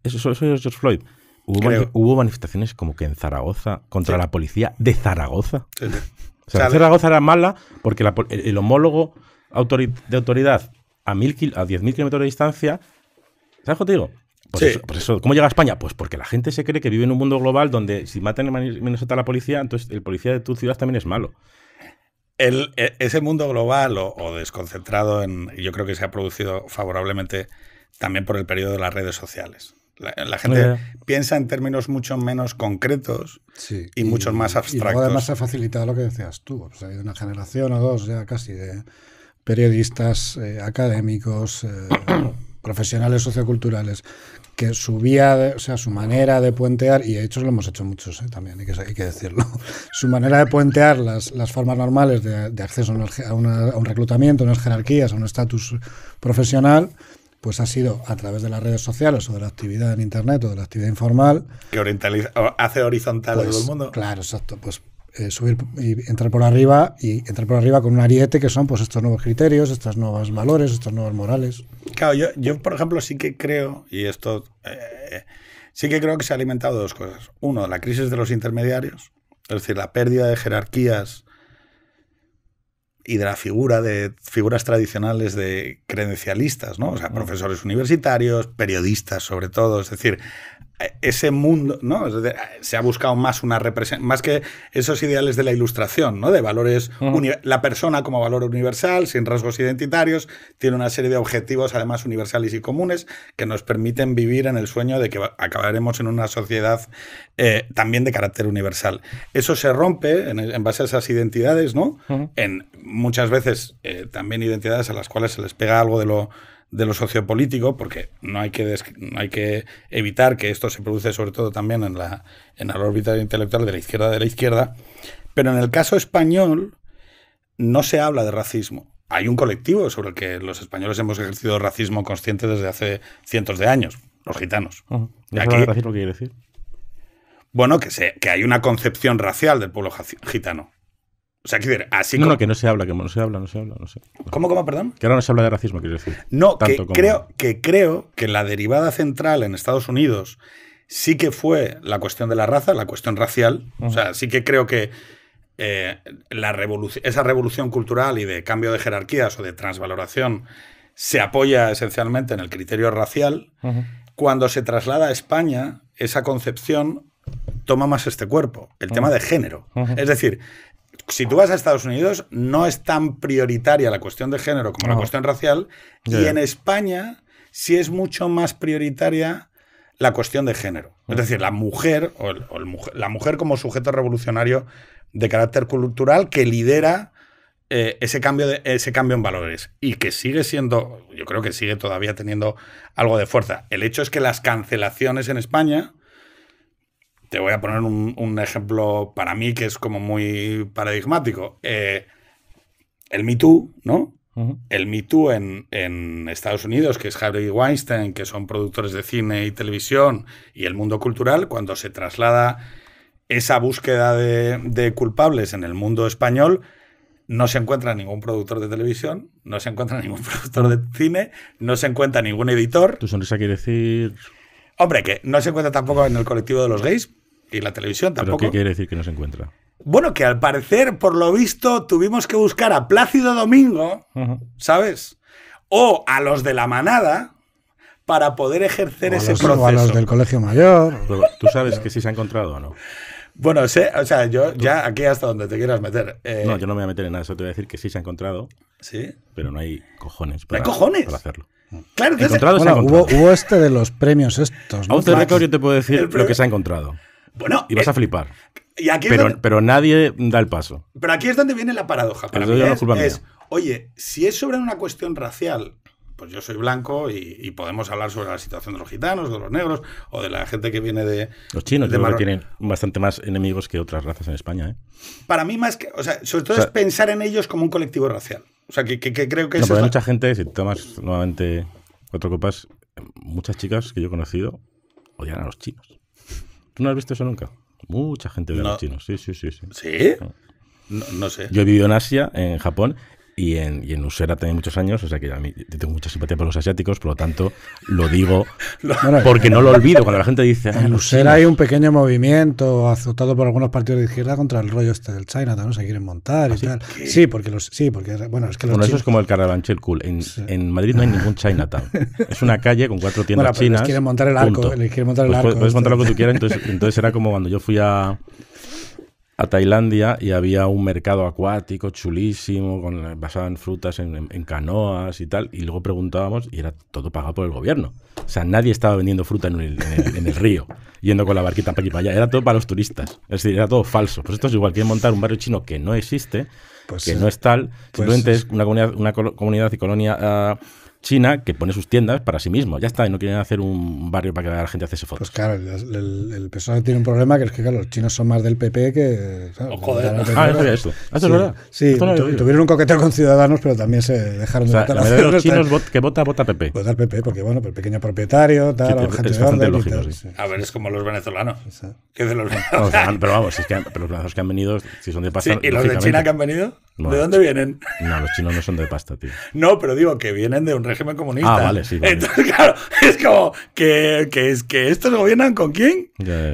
Eso, es George Floyd. Hubo, manifestaciones como que en Zaragoza contra la policía de Zaragoza. O sea, Zaragoza era mala porque el, homólogo de autoridad a, mil, a 10.000 kilómetros de distancia. ¿Sabes lo te digo? Por, eso, ¿cómo llega a España? Pues porque la gente se cree que vive en un mundo global donde si matan en a la policía, entonces el policía de tu ciudad también es malo. E, ese mundo global o, desconcentrado, en, yo creo que se ha producido favorablemente también por el periodo de las redes sociales. La, gente piensa en términos mucho menos concretos y, mucho más abstractos. Y además se ha facilitado lo que decías tú. una generación o dos ya casi de periodistas, eh, académicos, eh, profesionales socioculturales, que su vía, o sea, su manera de puentear, y de hecho lo hemos hecho muchos eh, también, hay que, hay que, decirlo, su manera de puentear las, las formas normales de, de acceso a, un reclutamiento, a unas jerarquías, a un estatus profesional, pues ha sido a través de las redes sociales o de la actividad en Internet o de la actividad informal. Que hace horizontal a todo pues, el mundo. Claro, exacto. Pues eh, subir y entrar por arriba y entrar por arriba con un ariete que son pues estos nuevos criterios, estos nuevos valores, estos nuevos morales. Claro, yo, por ejemplo sí que creo, y esto eh, sí que creo que se ha alimentado de dos cosas. Uno, la crisis de los intermediarios, es decir, la pérdida de jerarquías y de la figura de figuras tradicionales de credencialistas, ¿no? O sea, mm. profesores universitarios, periodistas sobre todo, es decir, ese mundo, ¿no? Se ha buscado más una más que esos ideales de la ilustración, ¿no? De valores, la persona como valor universal, sin rasgos identitarios, tiene una serie de objetivos además universales y comunes que nos permiten vivir en el sueño de que acabaremos en una sociedad eh, también de carácter universal. Eso se rompe en, base a esas identidades, ¿no? En muchas veces eh, también identidades a las cuales se les pega algo de lo de lo sociopolítico, porque no hay que, hay que evitar que esto se produce sobre todo también en la, en la órbita intelectual de la izquierda de la izquierda, pero en el caso español no se habla de racismo. Hay un colectivo sobre el que los españoles hemos ejercido racismo consciente desde hace cientos de años, los gitanos. ¿Qué ah, ¿Y racismo quiere decir? Bueno, que, se, que hay una concepción racial del pueblo gitano. O sea, quiero decir, así no, no, que no se habla, que no se habla, no se habla, no sé. ¿Cómo, cómo, perdón? Que ahora no se habla de racismo, quiero decir. No, que, creo, que creo que la derivada central en Estados Unidos sí que fue la cuestión de la raza, la cuestión racial. O sea, sí que creo que eh, la esa revolución cultural y de cambio de jerarquías o de transvaloración se apoya esencialmente en el criterio racial. Cuando se traslada a España, esa concepción toma más este cuerpo, el tema de género. Es decir, si tú vas a Estados Unidos, no es tan prioritaria la cuestión de género como la cuestión racial. Y en España sí es mucho más prioritaria la cuestión de género. Es mm. decir, la mujer, o, la mujer como sujeto revolucionario de carácter cultural que lidera eh, ese, cambio ese cambio en valores y que sigue siendo, yo creo que sigue todavía teniendo algo de fuerza. El hecho es que las cancelaciones en España te voy a poner un, ejemplo para mí que es como muy paradigmático. Eh, el Me Too, ¿no? El Me Too en, Estados Unidos, que es Harry Weinstein, que son productores de cine y televisión y el mundo cultural, cuando se traslada esa búsqueda de, culpables en el mundo español, no se encuentra ningún productor de televisión, no se encuentra ningún productor de cine, no se encuentra ningún editor. Tu sonrisa quiere decir. Hombre, que no se encuentra tampoco en el colectivo de los gays, y la televisión tampoco. ¿Pero qué quiere decir que no se encuentra? Bueno, que al parecer, por lo visto, tuvimos que buscar a Plácido Domingo, ¿sabes? O a los de la manada para poder ejercer ese proceso. a los del colegio mayor. ¿Tú sabes que sí se ha encontrado o no? Bueno, sé, o sea, yo ya aquí hasta donde te quieras meter. Eh. no, yo no me voy a meter en nada. Eso te voy a decir que sí se ha encontrado. Sí. Pero no hay cojones para, ¿Hay cojones? para hacerlo. Claro, entonces, bueno, hubo, este de los premios estos. ¿no? A un yo te puedo decir lo que se ha encontrado y vas a eh, flipar. pero, nadie da el paso. Pero aquí es donde viene la paradoja. es, oye, si es sobre una cuestión racial, pues yo soy blanco y, podemos hablar sobre la situación de los gitanos, de los negros o de la gente que viene de. Los chinos, de tienen bastante más enemigos que otras razas en España. ¿eh? Para mí, más que. sobre todo es pensar en ellos como un colectivo racial. O sea, que, creo que hay mucha gente, si tomas nuevamente cuatro copas, muchas chicas que yo he conocido odian a los chinos. ¿Tú no has visto eso nunca? Mucha gente ve no. los chinos, sí, sí, sí. ¿Sí? Ah. no, sé. Yo he vivido en Asia, en Japón, y en, y en Usera tenía muchos años, o sea que a mí tengo mucha simpatía por los asiáticos, por lo tanto lo digo porque no lo olvido. Cuando la gente dice. Ah, en Usera hay un pequeño movimiento azotado por algunos partidos de izquierda contra el rollo este del Chinatown, ¿no? Se quieren montar y ¿Ah, tal. Sí, porque los. Sí, porque. Bueno, es que los bueno, eso es como el Carabanchel Cool. En, en, Madrid no hay ningún Chinatown. Es una calle con cuatro tiendas bueno, pero chinas. quieren montar el arco. quieren montar el pues arco. Puedes, este. montar lo que tú quieras, entonces, entonces era como cuando yo fui a a Tailandia y había un mercado acuático chulísimo, con, basado en frutas, en, canoas y tal. Y luego preguntábamos y era todo pagado por el gobierno. O sea, nadie estaba vendiendo fruta en el, río, yendo con la barquita para aquí para allá. Era todo para los turistas. Es decir, era todo falso. Pues esto es igual, que montar un barrio chino que no existe, pues, que no es tal. Pues simplemente es una comunidad, una comunidad y colonia... Ah, China que pone sus tiendas para sí mismo. Ya está, y no quieren hacer un barrio para que la gente hace fotos. Pues claro, el, el, PSOE tiene un problema que es que los chinos son más del PP que. ¿sabes? Oh, joder. ah, eso esto. Ah, sí, es verdad. Sí, tuvieron un coqueteo con ciudadanos, pero también se dejaron de o sea, votar. La de los chinos que vota, vota PP. Vota PP, porque bueno, el pequeño propietario, tal, gente es A ver, es como los venezolanos. de los venezolanos? pero vamos, es que, los venezolanos que han venido, si son de pasar. ¿Y los de China que han venido? ¿De dónde vienen? No, los chinos no son de pasta, tío. No, pero digo que vienen de un régimen comunista. Ah, vale, sí. Entonces, claro, es como que, que, es, que estos gobiernan con quién.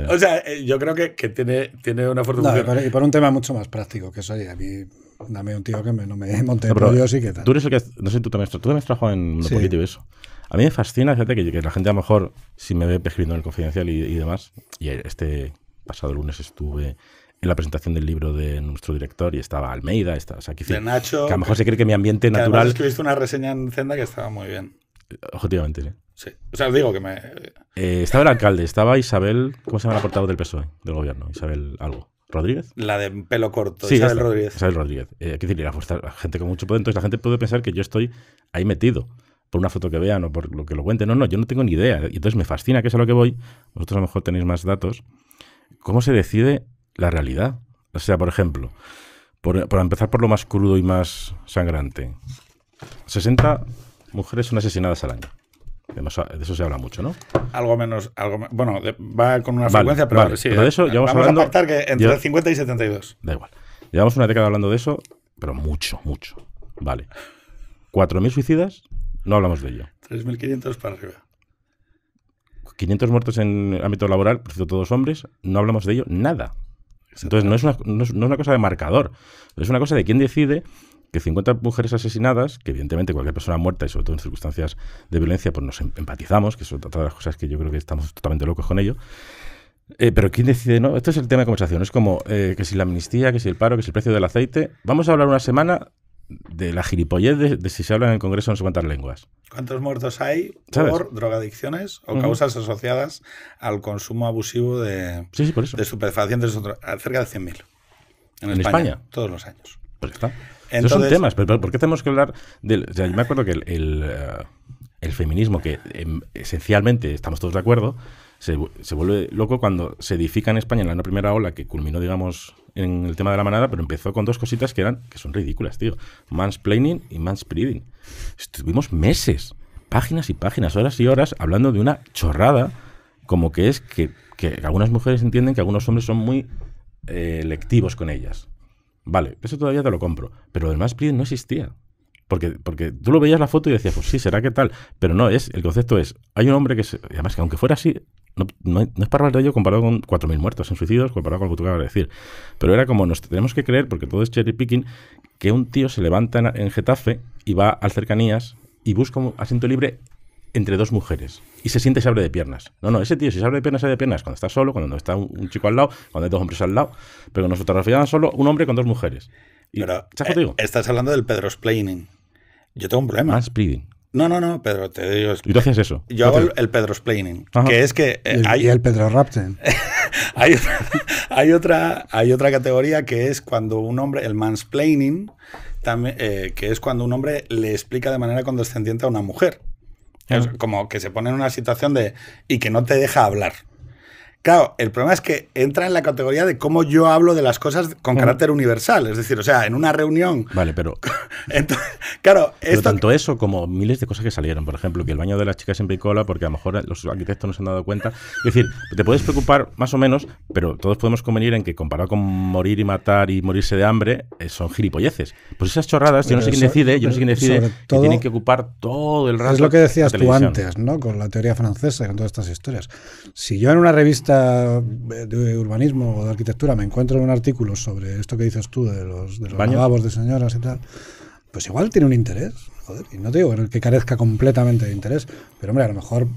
O sea, eh, yo creo que, que tiene, tiene una fortuna. y, por, un tema mucho más práctico, que eso, a mí dame un tío que me, no me monte no, yo y que tal. Tú eres el que, no sé, tú también, tú has trabajado en un poquito eso. A mí me fascina, fíjate, que, la gente a lo mejor, si me ve escribiendo en el confidencial y demás, y este pasado lunes estuve en la presentación del libro de nuestro director y estaba Almeida, estaba, o que, a lo mejor se cree que mi ambiente que natural... escribiste una reseña en Zenda que estaba muy bien. Eh, objetivamente, sí. O sea, digo que me... Eh, estaba el alcalde, estaba Isabel, ¿cómo se llama la portavoz del PSOE, del gobierno? Isabel algo. ¿Rodríguez? La de pelo corto, Isabel Rodríguez. Isabel Rodríguez. Eh, decir, la, gente con mucho poder, entonces la gente puede pensar que yo estoy ahí metido por una foto que vean o por lo que lo cuente No, no, yo no tengo ni idea. Y entonces me fascina, que es a lo que voy. Vosotros a lo mejor tenéis más datos. ¿Cómo se decide la realidad. O sea, por ejemplo, por, para empezar por lo más crudo y más sangrante, 60 mujeres son asesinadas al año. De eso se habla mucho, ¿no? Algo menos. Algo, bueno, va con una frecuencia, pero sí. de eh, eso vamos hablando, a pactar que entre 50 y 72. Da igual. Llevamos una década hablando de eso, pero mucho, mucho. Vale. 4.000 suicidas, no hablamos de ello. 3.500 para arriba. 500 muertos en ámbito laboral, por cierto, todos hombres, no hablamos de ello, nada. Entonces no es, una, cosa de marcador, es una cosa de quién decide que 50 mujeres asesinadas, que evidentemente cualquier persona muerta y sobre todo en circunstancias de violencia, pues nos em, empatizamos, que son otra las cosas que yo creo que estamos totalmente locos con ello. Eh, pero ¿quién decide? No, esto es el tema de conversación. Es como eh, que si la amnistía, que si el paro, que si el precio del aceite. Vamos a hablar una semana de la gilipollez de, si se habla en el Congreso no sé cuántas lenguas. ¿Cuántos muertos hay por drogadicciones o causas asociadas al consumo abusivo de, sí, superfacientes? Cerca de 100.000 en, ¿En España, todos los años. Pues son temas, pero ¿por qué tenemos que hablar del...? me acuerdo que el, eh, el feminismo, que em, esencialmente estamos todos de acuerdo, se, vuelve loco cuando se edifica en España en la primera ola que culminó, digamos, en el tema de la manada, pero empezó con dos cositas que eran que son ridículas, tío. Mansplaining y manspreading. Estuvimos meses, páginas y páginas, horas y horas, hablando de una chorrada, como que es que, algunas mujeres entienden que algunos hombres son muy eh, lectivos con ellas. Vale, eso todavía te lo compro, pero el mansplaining no existía. Porque, porque tú lo veías la foto y decías, pues sí, será que tal. Pero no, es el concepto es, hay un hombre que, se, además que aunque fuera así, no, no, es para de ello comparado con 4.000 muertos en suicidios, comparado con lo que tú acabas de decir. Pero era como, nos tenemos que creer, porque todo es cherry picking, que un tío se levanta en, Getafe y va al cercanías y busca un asiento libre entre dos mujeres y se siente y se abre de piernas. No, no, ese tío, si se abre de piernas, se abre de piernas cuando está solo, cuando está un, chico al lado, cuando hay dos hombres al lado. Pero nos fotografiaban solo un hombre con dos mujeres. Y, Pero, eh, estás hablando del pedro splaining yo tengo un problema. ¿Mansplaining? Ah, no, no, no, Pedro, te digo. ¿Y tú haces eso? Yo el, Pedro que es que. Eh, ¿Y el, hay, el Pedro Rapten. hay, otra, hay otra categoría que es cuando un hombre, el mansplaining, también, eh, que es cuando un hombre le explica de manera condescendiente a una mujer. como que se pone en una situación de. y que no te deja hablar. Claro, el problema es que entra en la categoría de cómo yo hablo de las cosas con carácter universal. Es decir, o sea, en una reunión. Vale, pero. claro. tanto eso como miles de cosas que salieron. Por ejemplo, que el baño de las chicas en cola, porque a lo mejor los arquitectos no se han dado cuenta. Es decir, te puedes preocupar más o menos, pero todos podemos convenir en que comparado con morir y matar y morirse de hambre, eh, son gilipolleces. Pues esas chorradas, yo no sé quién decide, yo no sé quién decide tienen que ocupar todo el rato. Es lo que decías tú antes, ¿no? Con la teoría francesa y con todas estas historias. Si yo en una revista de urbanismo o de arquitectura me encuentro un artículo sobre esto que dices tú de los, de lavabos de señoras y tal, pues igual tiene un interés. y no te digo que carezca completamente de interés, pero hombre, a lo mejor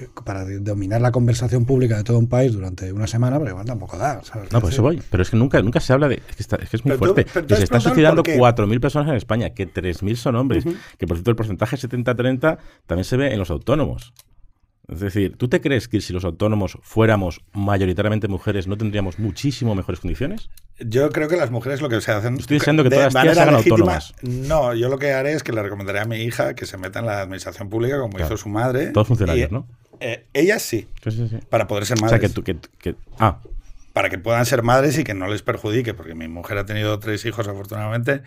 eh, para dominar la conversación pública de todo un país durante una semana, pero pues igual tampoco da. ¿sabes? No, pues eso voy. Pero es que nunca, nunca se habla de. Es que, es, muy fuerte. se están suicidando 4.000 personas en España, que 3.000 son hombres. Que por cierto, el porcentaje 70-30 también se ve en los autónomos. Es decir, ¿tú te crees que si los autónomos fuéramos mayoritariamente mujeres no tendríamos muchísimo mejores condiciones? Yo creo que las mujeres lo que se hacen. Estoy diciendo que todas las hagan autónomas. No, yo lo que haré es que le recomendaré a mi hija que se meta en la administración pública como hizo su madre. Todos funcionarios, ¿no? Eh, ellas sí, sí, sí, Para poder ser madres. O sea, que tú. Que, ah. Para que puedan ser madres y que no les perjudique, porque mi mujer ha tenido tres hijos, afortunadamente.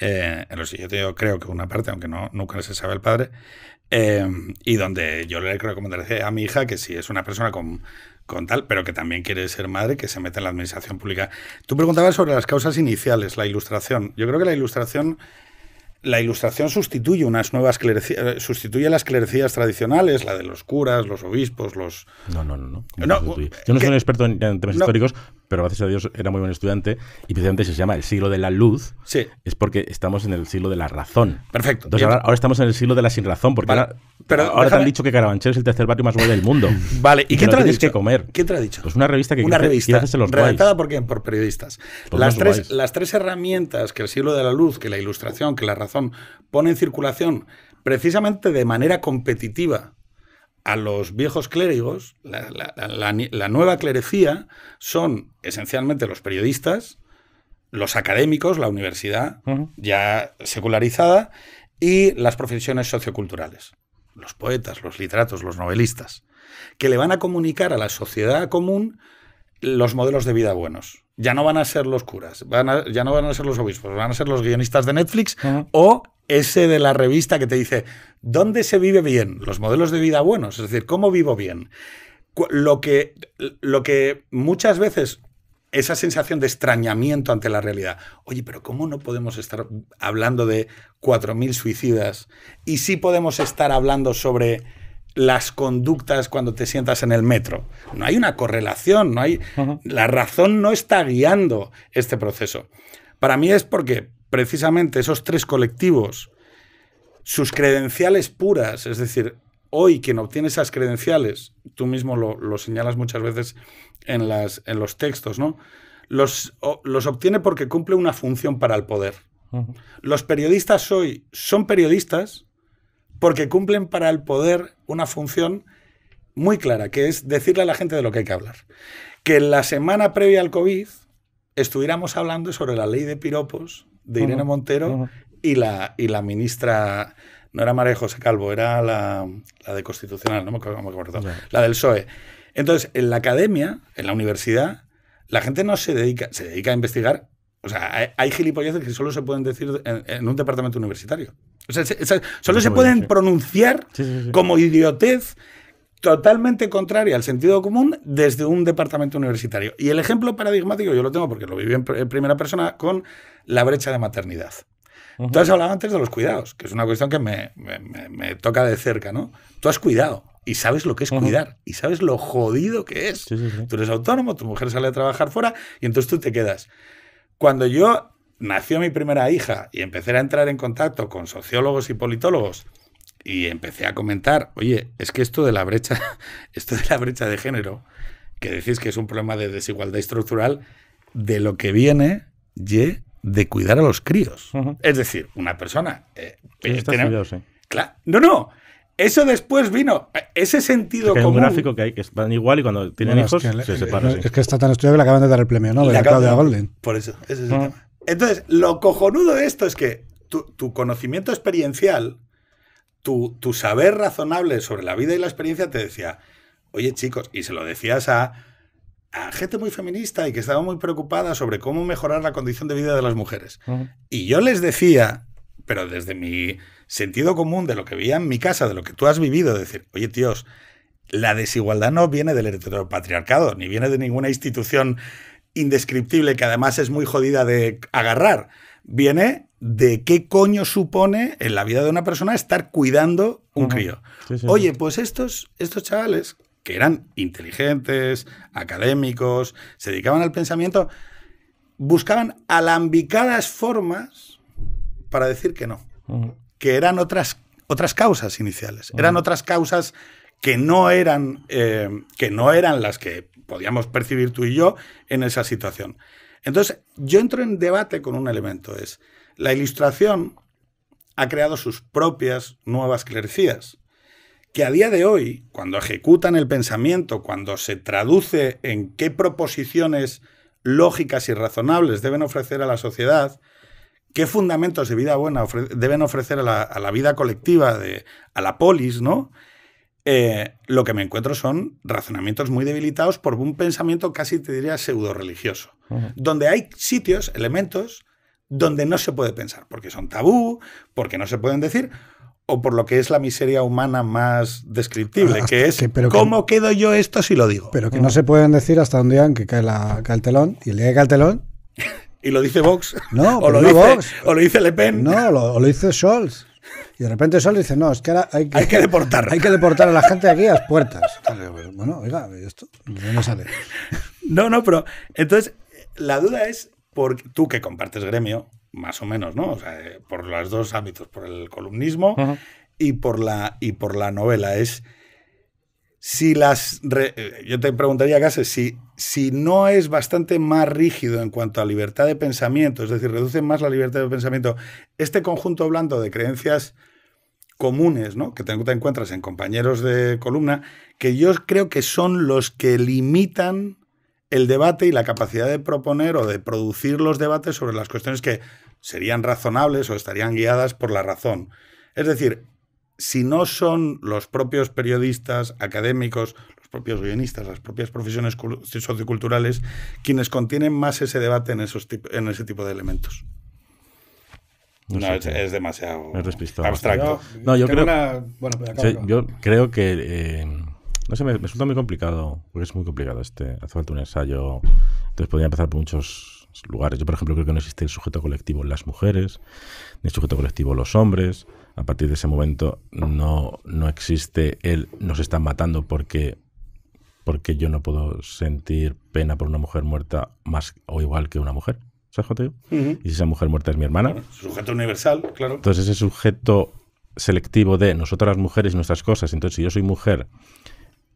Eh, en los yo creo que una parte, aunque no, nunca se sabe el padre. Em, y donde yo le recomendaría a mi hija que si es una persona con, con tal, pero que también quiere ser madre, que se meta en la administración pública. Tú preguntabas sobre las causas iniciales, la ilustración. Yo creo que la ilustración la ilustración sustituye unas nuevas sustituye las clerecías tradicionales, la de los curas, los obispos, los No, no, no, no. yo no soy un experto en temas históricos, pero gracias a Dios era muy buen estudiante y precisamente se llama el siglo de la luz, sí. es porque estamos en el siglo de la razón. Perfecto. Entonces ahora, estamos en el siglo de la sin razón, porque ahora, te han dicho que Carabanchel es el tercer barrio más bueno del mundo. vale, ¿y, qué te, dicho? que comer? ¿Qué te ha dicho? Pues una revista que una revista los redactada por quién? Por periodistas. Pues las tres, las tres herramientas que el siglo de la luz, que la ilustración, que la razón pone en circulación precisamente de manera competitiva a los viejos clérigos, la, nueva clerecía son esencialmente los periodistas, los académicos, la universidad ya secularizada y las profesiones socioculturales, los poetas, los literatos, los novelistas, que le van a comunicar a la sociedad común los modelos de vida buenos. Ya no van a ser los curas, ya no van a ser los obispos, van a ser los guionistas de Netflix o ese de la revista que te dice, ¿dónde se vive bien? Los modelos de vida buenos, es decir, ¿cómo vivo bien? Lo que, lo que muchas veces esa sensación de extrañamiento ante la realidad. Oye, pero ¿cómo no podemos estar hablando de 4.000 suicidas y sí podemos estar hablando sobre las conductas cuando te sientas en el metro? No hay una correlación, no hay la razón no está guiando este proceso. Para mí es porque precisamente esos tres colectivos, sus credenciales puras, es decir, hoy quien obtiene esas credenciales, tú mismo lo, señalas muchas veces en, los textos, ¿no? Los, los, obtiene porque cumple una función para el poder. Los periodistas hoy son periodistas porque cumplen para el poder una función muy clara, que es decirle a la gente de lo que hay que hablar. Que la semana previa al COVID estuviéramos hablando sobre la ley de piropos de Irene Montero y, la, y la ministra, no era María José Calvo, era la, de Constitucional, no me acuerdo, la del PSOE. Entonces, en la academia, en la universidad, la gente no se dedica, se dedica a investigar. O sea, hay, hay gilipolleces que solo se pueden decir en, un departamento universitario. O sea, solo se pueden pronunciar como idiotez totalmente contraria al sentido común desde un departamento universitario. Y el ejemplo paradigmático yo lo tengo porque lo viví en, primera persona con la brecha de maternidad. Tú has Entonces antes de los cuidados, que es una cuestión que me, toca de cerca, ¿no? Tú has cuidado y sabes lo que es cuidar y sabes lo jodido que es. Tú eres autónomo, tu mujer sale a trabajar fuera y entonces tú te quedas. Cuando yo nació mi primera hija y empecé a entrar en contacto con sociólogos y politólogos y empecé a comentar, oye, es que esto de la brecha, esto de la brecha de género, que decís que es un problema de desigualdad estructural, de lo que viene, ye, de cuidar a los críos. Es decir, una persona. Eh, sí, claro, no, no. Eso después vino. Eh, ese sentido común. gráfico que, hay, que es igual y cuando tienen hijos es que se separan. Es, que está tan estudiado que le acaban de dar el premio, ¿no? De Claudia Golden. Por eso. Ese es Entonces, lo cojonudo de esto es que tu, tu conocimiento experiencial tu, saber razonable sobre la vida y la experiencia te decía, oye chicos, y se lo decías a, gente muy feminista y que estaba muy preocupada sobre cómo mejorar la condición de vida de las mujeres. Y yo les decía, pero desde mi sentido común de lo que veía en mi casa, de lo que tú has vivido, decir, oye tíos, la desigualdad no viene del patriarcado ni viene de ninguna institución indescriptible que además es muy jodida de agarrar. Viene de qué coño supone en la vida de una persona estar cuidando un crío. Oye, pues estos, estos chavales que eran inteligentes, académicos, se dedicaban al pensamiento, buscaban alambicadas formas para decir que no, que eran otras, otras causas iniciales, eran otras causas que no eran, eh, que no eran las que podíamos percibir tú y yo en esa situación. Entonces, yo entro en debate con un elemento, es, la ilustración ha creado sus propias nuevas clericías, que a día de hoy, cuando ejecutan el pensamiento, cuando se traduce en qué proposiciones lógicas y razonables deben ofrecer a la sociedad, qué fundamentos de vida buena deben ofrecer a la, vida colectiva, de, a la polis, ¿no? Eh, lo que me encuentro son razonamientos muy debilitados por un pensamiento casi, te diría, pseudo religioso, donde hay sitios, elementos, donde no se puede pensar, porque son tabú, porque no se pueden decir, o por lo que es la miseria humana más descriptible, ah, que es cómo quedo yo esto si lo digo. Pero que mm. no se pueden decir hasta un día en que cae, la, el telón, y el día que cae el telón... y lo dice Vox, no, o, lo dice, o lo dice Le Pen. No, lo, o lo dice Scholz. Y de repente Sol dice, no, es que hay que, deportar. Hay que deportar a la gente aquí a las puertas. Bueno, oiga, esto no sale. No, no, pero entonces la duda es por tú que compartes gremio, más o menos, ¿no? O sea, eh, por los dos ámbitos, por el columnismo y, por la, y por la novela. Es si las. Eh, yo te preguntaría, Gase, si, si no es bastante más rígido en cuanto a libertad de pensamiento, es decir, reduce más la libertad de pensamiento, este conjunto blando de creencias comunes, ¿no? Que te encuentras en compañeros de columna, que yo creo que son los que limitan el debate y la capacidad de proponer o de producir los debates sobre las cuestiones que serían razonables o estarían guiadas por la razón. Es decir, si no son los propios periodistas, académicos, los propios guionistas, las propias profesiones socioculturales quienes contienen más ese debate en, esos en ese tipo de elementos. No, es, demasiado abstracto. Yo, creo, pues yo creo que eh, no sé, me, resulta muy complicado, porque es muy complicado este. Hace falta un ensayo. Entonces podría empezar por muchos lugares. Yo, por ejemplo, creo que no existe el sujeto colectivo las mujeres, ni el sujeto colectivo los hombres. A partir de ese momento no, no existe el nos están matando porque, porque yo no puedo sentir pena por una mujer muerta más o igual que una mujer. ¿Sabes Y si esa mujer muerta es mi hermana. sujeto universal, claro. Entonces ese sujeto selectivo de nosotras las mujeres y nuestras cosas. Entonces si yo soy mujer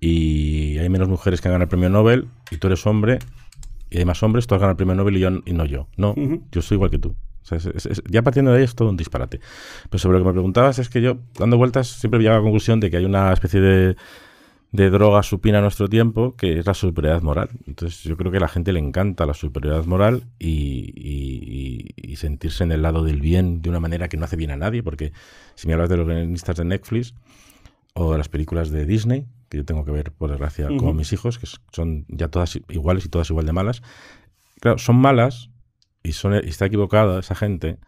y hay menos mujeres que han ganado el premio Nobel y tú eres hombre y hay más hombres, tú has el premio Nobel y, yo, y no yo. No, yo soy igual que tú. ya partiendo de ahí es todo un disparate. Pero sobre lo que me preguntabas es que yo, dando vueltas, siempre llegaba a la conclusión de que hay una especie de, droga supina a nuestro tiempo, que es la superioridad moral. Entonces yo creo que a la gente le encanta la superioridad moral y, sentirse en el lado del bien de una manera que no hace bien a nadie, porque si me hablas de los guionistas de Netflix o de las películas de Disney, que yo tengo que ver, por desgracia, con mis hijos, que son ya todas iguales y todas igual de malas. Claro, son malas y, son, y está equivocada esa gente,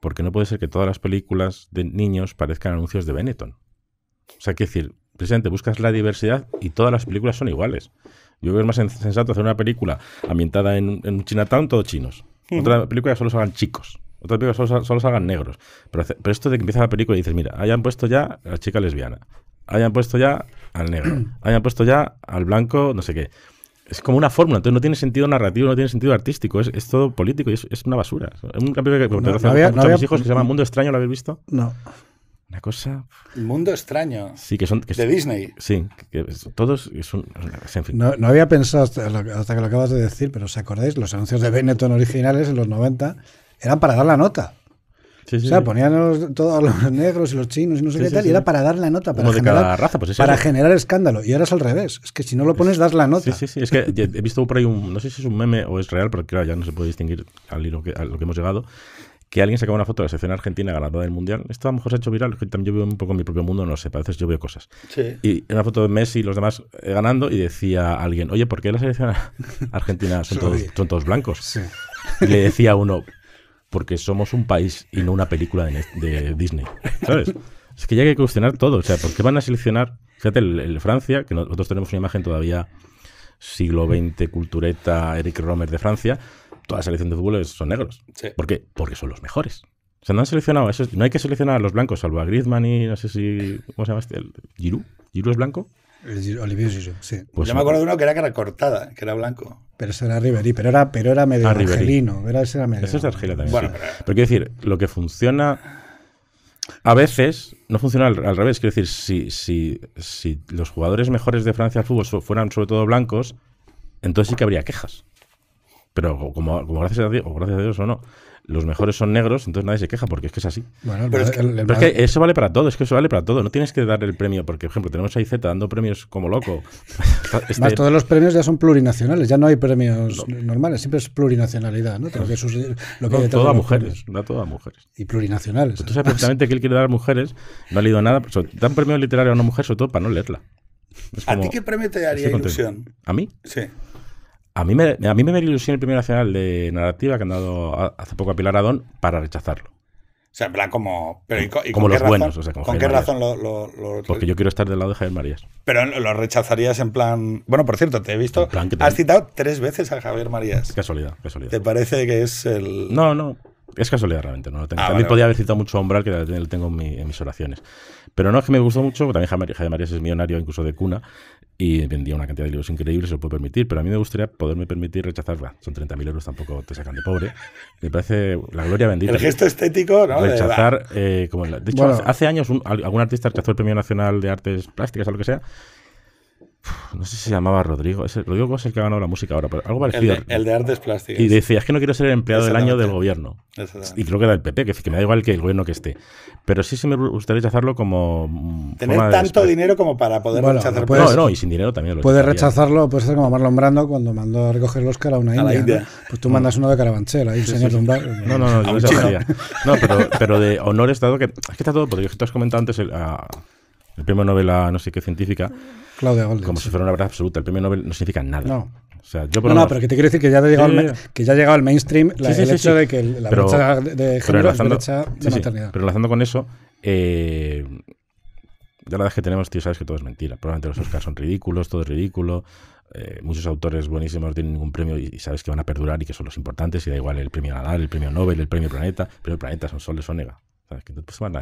porque no puede ser que todas las películas de niños parezcan anuncios de Benetton. O sea, hay que decir, presidente buscas la diversidad y todas las películas son iguales. Yo es más sensato hacer una película ambientada en, en Chinatown, todos chinos. Otra película solo salgan chicos. Otra película solo, salgan negros. Pero, pero, esto de que empieza la película y dices, mira, hayan puesto ya a la chica lesbiana hayan puesto ya al negro, hayan puesto ya al blanco, no sé qué. Es como una fórmula, entonces no tiene sentido narrativo, no tiene sentido artístico, es, todo político y es, una basura. Es un capítulo que, no, había, hijos que se llama mm. Mundo Extraño, ¿lo habéis visto? No. Una cosa. Mundo extraño. Sí, que son. de Disney. Sí, que, todos. en no, había pensado hasta, hasta, que lo acabas de decir, pero ¿os acordáis? Los anuncios de Benetton originales en los 90 eran para dar la nota o sea, ponían todos los negros y los chinos y no sé qué tal, y era para dar la nota, para, generar, pues para generar escándalo. Y ahora es al revés. Es que si no lo pones, das la nota. Sí, sí, sí. Es que he visto por ahí un. No sé si es un meme o es real, porque claro, ya no se puede distinguir al hilo que, a lo que hemos llegado que alguien sacaba una foto de la selección argentina ganadora del mundial. Esto a lo mejor se ha hecho viral, yo vivo un poco en mi propio mundo, no lo sé, a veces yo veo cosas. Sí. Y una foto de Messi y los demás eh, ganando, y decía alguien, oye, ¿por qué la selección argentina son, todos, blancos? Y le decía uno, porque somos un país y no una película de, de Disney. ¿Sabes? Es que ya hay que cuestionar todo. O sea, ¿por qué van a seleccionar? Fíjate, el, Francia, que nosotros tenemos una imagen todavía siglo XX, cultureta, Eric Romer de Francia, toda la selección de fútbol son negros. ¿Por qué? Porque son los mejores. O sea, no han seleccionado No hay que seleccionar a los blancos, salvo a Griezmann y no sé si. ¿Cómo se llama este? ¿Girou? ¿Girou es blanco? Olivier Giroud, sí. Pues Yo me acuerdo de uno que era cara cortada, que era blanco. Pero ese era Ribery, pero era, pero era medio ah, argelino. ese era medio... Eso es de Argelia también. pero... quiero decir, lo que funciona a veces no funciona al, revés. Quiero decir, si, si, si los jugadores mejores de Francia al fútbol fueran sobre todo blancos, entonces sí que habría quejas. Pero como, como gracias a Dios, o gracias a Dios o no los mejores son negros, entonces nadie se queja porque es que es así. pero, es que, eso vale para todo, es que eso vale para todo. No tienes que dar el premio, porque, por ejemplo, tenemos a Z dando premios como loco. Este- Más, todos los premios ya son plurinacionales, ya no hay premios normales, siempre es plurinacionalidad, ¿no? todo a mujeres, da todo mujeres. Y plurinacionales. Entonces, pues ¿eh? precisamente, que él quiere dar mujeres, no ha leído nada, Da dan premio literario a una mujer sobre todo para no leerla. ¿A ti qué premio te haría este ilusión? ¿A mí? Sí. A mí, me, a me ilusión el primer nacional de narrativa que han dado hace poco a Pilar Adón para rechazarlo. O sea, en plan como... y, como los buenos. O sea, ¿Con qué razón lo, Porque yo quiero estar del lado de Javier Marías. Pero lo rechazarías en plan... Bueno, por cierto, te he visto... Has citado tres veces a Javier Marías. Casualidad, casualidad. ¿Te parece que es el...? No, no. Es casualidad realmente. No ah, también podía haber citado mucho a Umbral, que lo tengo en, mis oraciones. Pero no, es que me gustó mucho, porque también Javier Marías es millonario incluso de cuna y vendía una cantidad de libros increíbles, se lo puede permitir, pero a mí me gustaría poderme permitir rechazarla. Son 30.000 euros, tampoco te sacan de pobre. Me parece la gloria bendita. El gesto estético, Rechazar, eh, como de hecho, hace, años algún artista rechazó el Premio Nacional de Artes Plásticas o lo que sea, no sé si se llamaba Rodrigo, Rodrigo es el que ha ganado la música ahora, algo parecido. El de, artes plásticas. Y decía, es que no quiero ser el empleado del año del gobierno. Y creo que era el PP, que, me da igual que el gobierno que esté. Pero sí, sí me gustaría rechazarlo como... Tener tanto dinero como para poder rechazarlo. no, no, y sin dinero también lo Puedes rechazarlo, puedes hacer como Marlon Brando cuando mandó a recoger el Oscar a una India. Pues tú mandas uno de Carabanchel, ahí señor No, no, no, yo no, no pero, de honores, dado que... Es que está todo, porque te has comentado antes el, el premio novela no sé qué científica. Claudia Como si fuera una verdad absoluta. El premio Nobel no significa nada. No. no, pero que te quiero decir que ya, ha llegado, llegado al mainstream el hecho de que la brecha de género es brecha de maternidad. Pero relacionando con eso, eh, ya la verdad es que tenemos, tío, sabes que todo es mentira. Probablemente los Oscars son ridículos, todo es ridículo. Eh, muchos autores buenísimos no tienen ningún premio y, sabes que van a perdurar y que son los importantes y da igual el premio Nadal, el premio Nobel, el premio Planeta. pero El Planeta son Soles Onega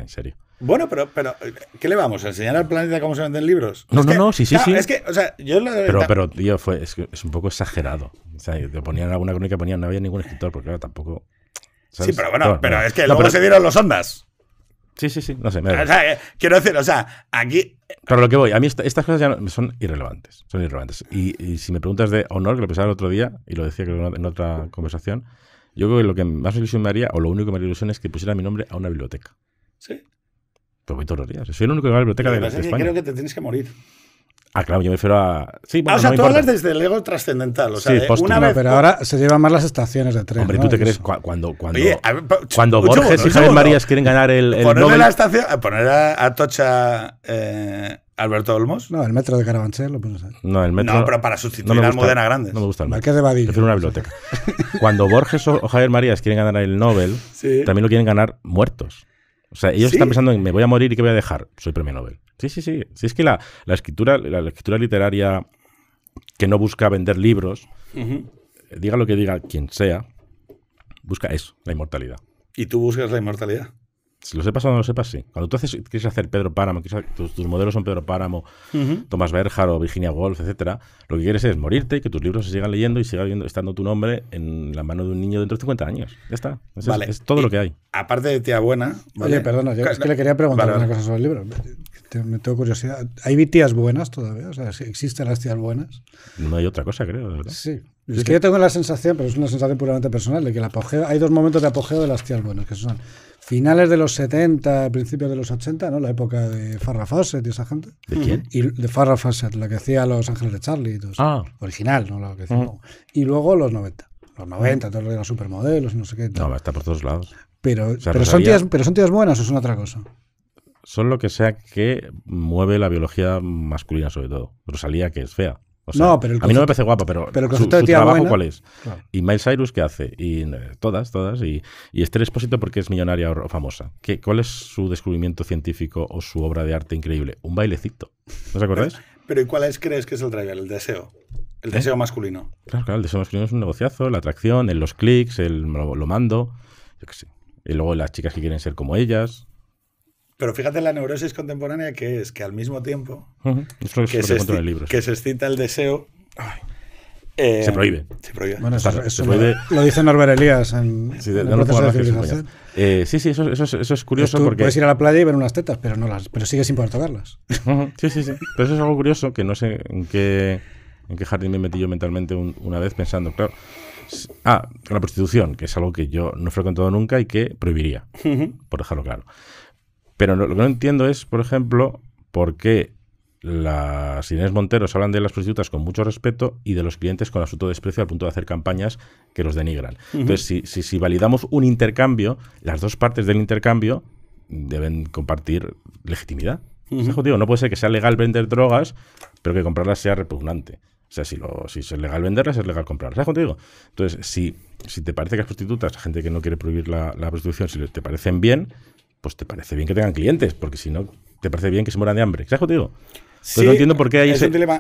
en serio. Bueno, pero, pero ¿qué le vamos? ¿A enseñar al planeta cómo se venden libros? No, no, no, sí, sí, sí. Es que, o sea, yo Pero, pero tío, fue, es, es, un poco exagerado. O sea, te ponían alguna crónica, ponían, no había ningún escritor, porque claro, tampoco. Sí, pero bueno, pero es que luego se dieron los ondas. Sí, sí, sí, no sé. Eh, quiero decir, o sea, aquí. Eh, pero lo que voy, a mí estas cosas ya son irrelevantes. Son irrelevantes. Y, si me preguntas de honor, que lo pensaba el otro día y lo decía en otra conversación, yo creo que lo que más ilusión me haría, o lo único que me haría es que pusiera mi nombre a una biblioteca. Sí. Pero voy todos los días. Soy el único que va a la biblioteca de, de España. Creo que te tienes que morir. Ah, claro, yo me refiero a. Sí, ah, o sea, tú hablas desde el ego trascendental. O sea, sí, post una Pero ahora se llevan más las estaciones de tren. Hombre, ¿tú te crees? cuando, cuando, cuando Borges y Javier Marías quieren ganar el. el la estación, eh, poner a, Tocha eh, ¿Alberto Olmos? No, el metro de Carabanchel lo No, el metro. No, pero para sustituir no a Grandes. No me gusta el metro. Marqués de Vadillo. una biblioteca. Cuando Borges o, Javier Marías quieren ganar el Nobel, también lo quieren ganar muertos. O sea, ellos están pensando en me voy a morir y qué voy a dejar. Soy premio Nobel. Sí, sí, sí. Si es que la, escritura, la, escritura literaria que no busca vender libros, diga lo que diga quien sea, busca eso, la inmortalidad. ¿Y tú buscas la inmortalidad? Si lo sepas o no lo sepas, sí. Cuando tú quieres hacer Pedro Páramo, tus, modelos son Pedro Páramo, Tomás Bérjaro, Virginia Woolf, etcétera, lo que quieres es morirte y que tus libros se sigan leyendo y siga estando tu nombre en la mano de un niño dentro de 50 años. Ya está. Es, todo lo que hay. Aparte de Tía Buena. Vale. Oye, perdona, yo es que le quería preguntar una cosa sobre el libro. Me, tengo curiosidad. ¿Hay tías buenas todavía? O sea, ¿existen las tías buenas? No hay otra cosa, creo, Sí. Es que yo tengo la sensación, pero es una sensación puramente personal, de que el hay dos momentos de apogeo de las tías buenas, que son finales de los 70, principios de los 80, ¿no? La época de Farrah Fawcett y esa gente. ¿De quién? Y de Farrah Fawcett, la que hacía Los Ángeles de Charlie y todo ah. Original, mm. ¿no? Y luego los 90. Los 90, todo lo de los supermodelos y no sé qué. No, está por todos lados. Pero, pero, son tías, pero son tías buenas o una otra cosa. Son lo que sea que mueve la biología masculina sobre todo. Rosalía, que es fea a mí no me parece guapa, pero, pero el su, de trabajo cuál es. Y Miles Cyrus qué hace y eh, todas, todas y, y Esther Expósito porque es millonaria o famosa. ¿Qué, ¿Cuál es su descubrimiento científico o su obra de arte increíble? Un bailecito. ¿No os acordáis? Pero, cuál es, crees que es el driver? El deseo. El ¿Eh? deseo masculino. Claro, claro, el deseo masculino es un negociazo, la atracción, el, los clics, el lo, lo mando, yo qué sé. Y luego las chicas que quieren ser como ellas. Pero fíjate la neurosis contemporánea que es que al mismo tiempo es que, se excita, que, se excita el deseo. eh, se prohíbe. Se prohíbe. Lo, dice Norbert Elías en, sí, eh, sí, sí, eso, eso, es curioso. tú porque... Puedes ir a la playa y ver unas tetas, pero, no las, pero sigues sin poder tocarlas. Sí, sí, sí. Pero eso es algo curioso que no sé en qué, en qué jardín me metí yo mentalmente una vez pensando, claro. Ah, la prostitución, que es algo que yo no he frecuentado nunca y que prohibiría, por dejarlo claro. Pero lo, que no entiendo es, por ejemplo, por qué las Inés Monteros hablan de las prostitutas con mucho respeto y de los clientes con absoluto desprecio al punto de hacer campañas que los denigran. Entonces, si, validamos un intercambio, las dos partes del intercambio deben compartir legitimidad. no puede ser que sea legal vender drogas, pero que comprarlas sea repugnante. O sea, si, lo, si es legal venderlas, es legal comprarlas. ¿Sabes contigo? Entonces, si, si te parece que las prostitutas, la gente que no quiere prohibir la, la prostitución, si te parecen bien, pues te parece bien que tengan clientes, porque si no, te parece bien que se mueran de hambre. ¿Sabes lo que te digo? Pues no entiendo por qué hay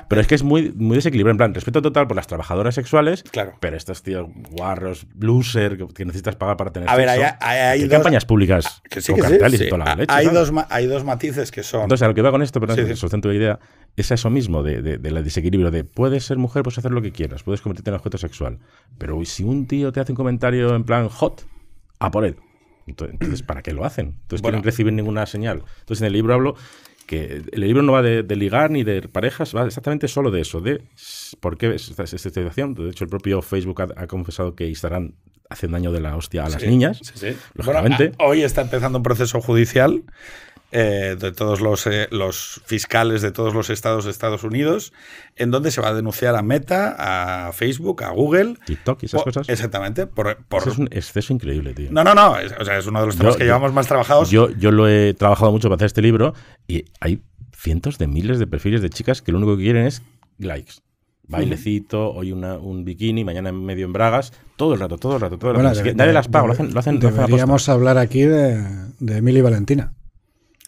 Pero es que es muy, muy desequilibrado. En plan, respeto total por las trabajadoras sexuales. Claro. Pero estos tíos guarros, loser, que necesitas pagar para tener. A ver, sexo, hay, hay, campañas públicas ah, con carteles y toda la ah, leche, hay, dos, hay, dos, matices que son. Entonces, a lo que va con esto, pero no es el idea, es eso mismo del de, desequilibrio de puedes ser mujer, puedes hacer lo que quieras, puedes convertirte en objeto sexual. Pero si un tío te hace un comentario en plan hot, a por él. Entonces, ¿para qué lo hacen? Entonces, quieren recibir ninguna señal. Entonces, en el libro hablo que el libro no va de, ligar ni de parejas, va exactamente solo de eso, de por qué esta, esta situación. De hecho, el propio Facebook ha, confesado que Instagram hace daño de la hostia a las niñas. Sí, sí. Lógicamente. Ah, hoy está empezando un proceso judicial eh, de todos los, eh, los, fiscales de todos los estados de Estados Unidos, en donde se va a denunciar a Meta, a Facebook, a Google. TikTok y esas cosas. Exactamente. Por, es un exceso increíble, tío. No, no, no. Es, o sea, es uno de los temas que llevamos más trabajados. Yo, yo lo he trabajado mucho para hacer este libro y hay cientos de miles de perfiles de chicas que lo único que quieren es likes bailecito, hoy un bikini, mañana en medio en bragas, todo el rato, todo el rato, todo el rato. Bueno, las pago, lo hacen, lo hacen Deberíamos hablar aquí de, de y Valentina.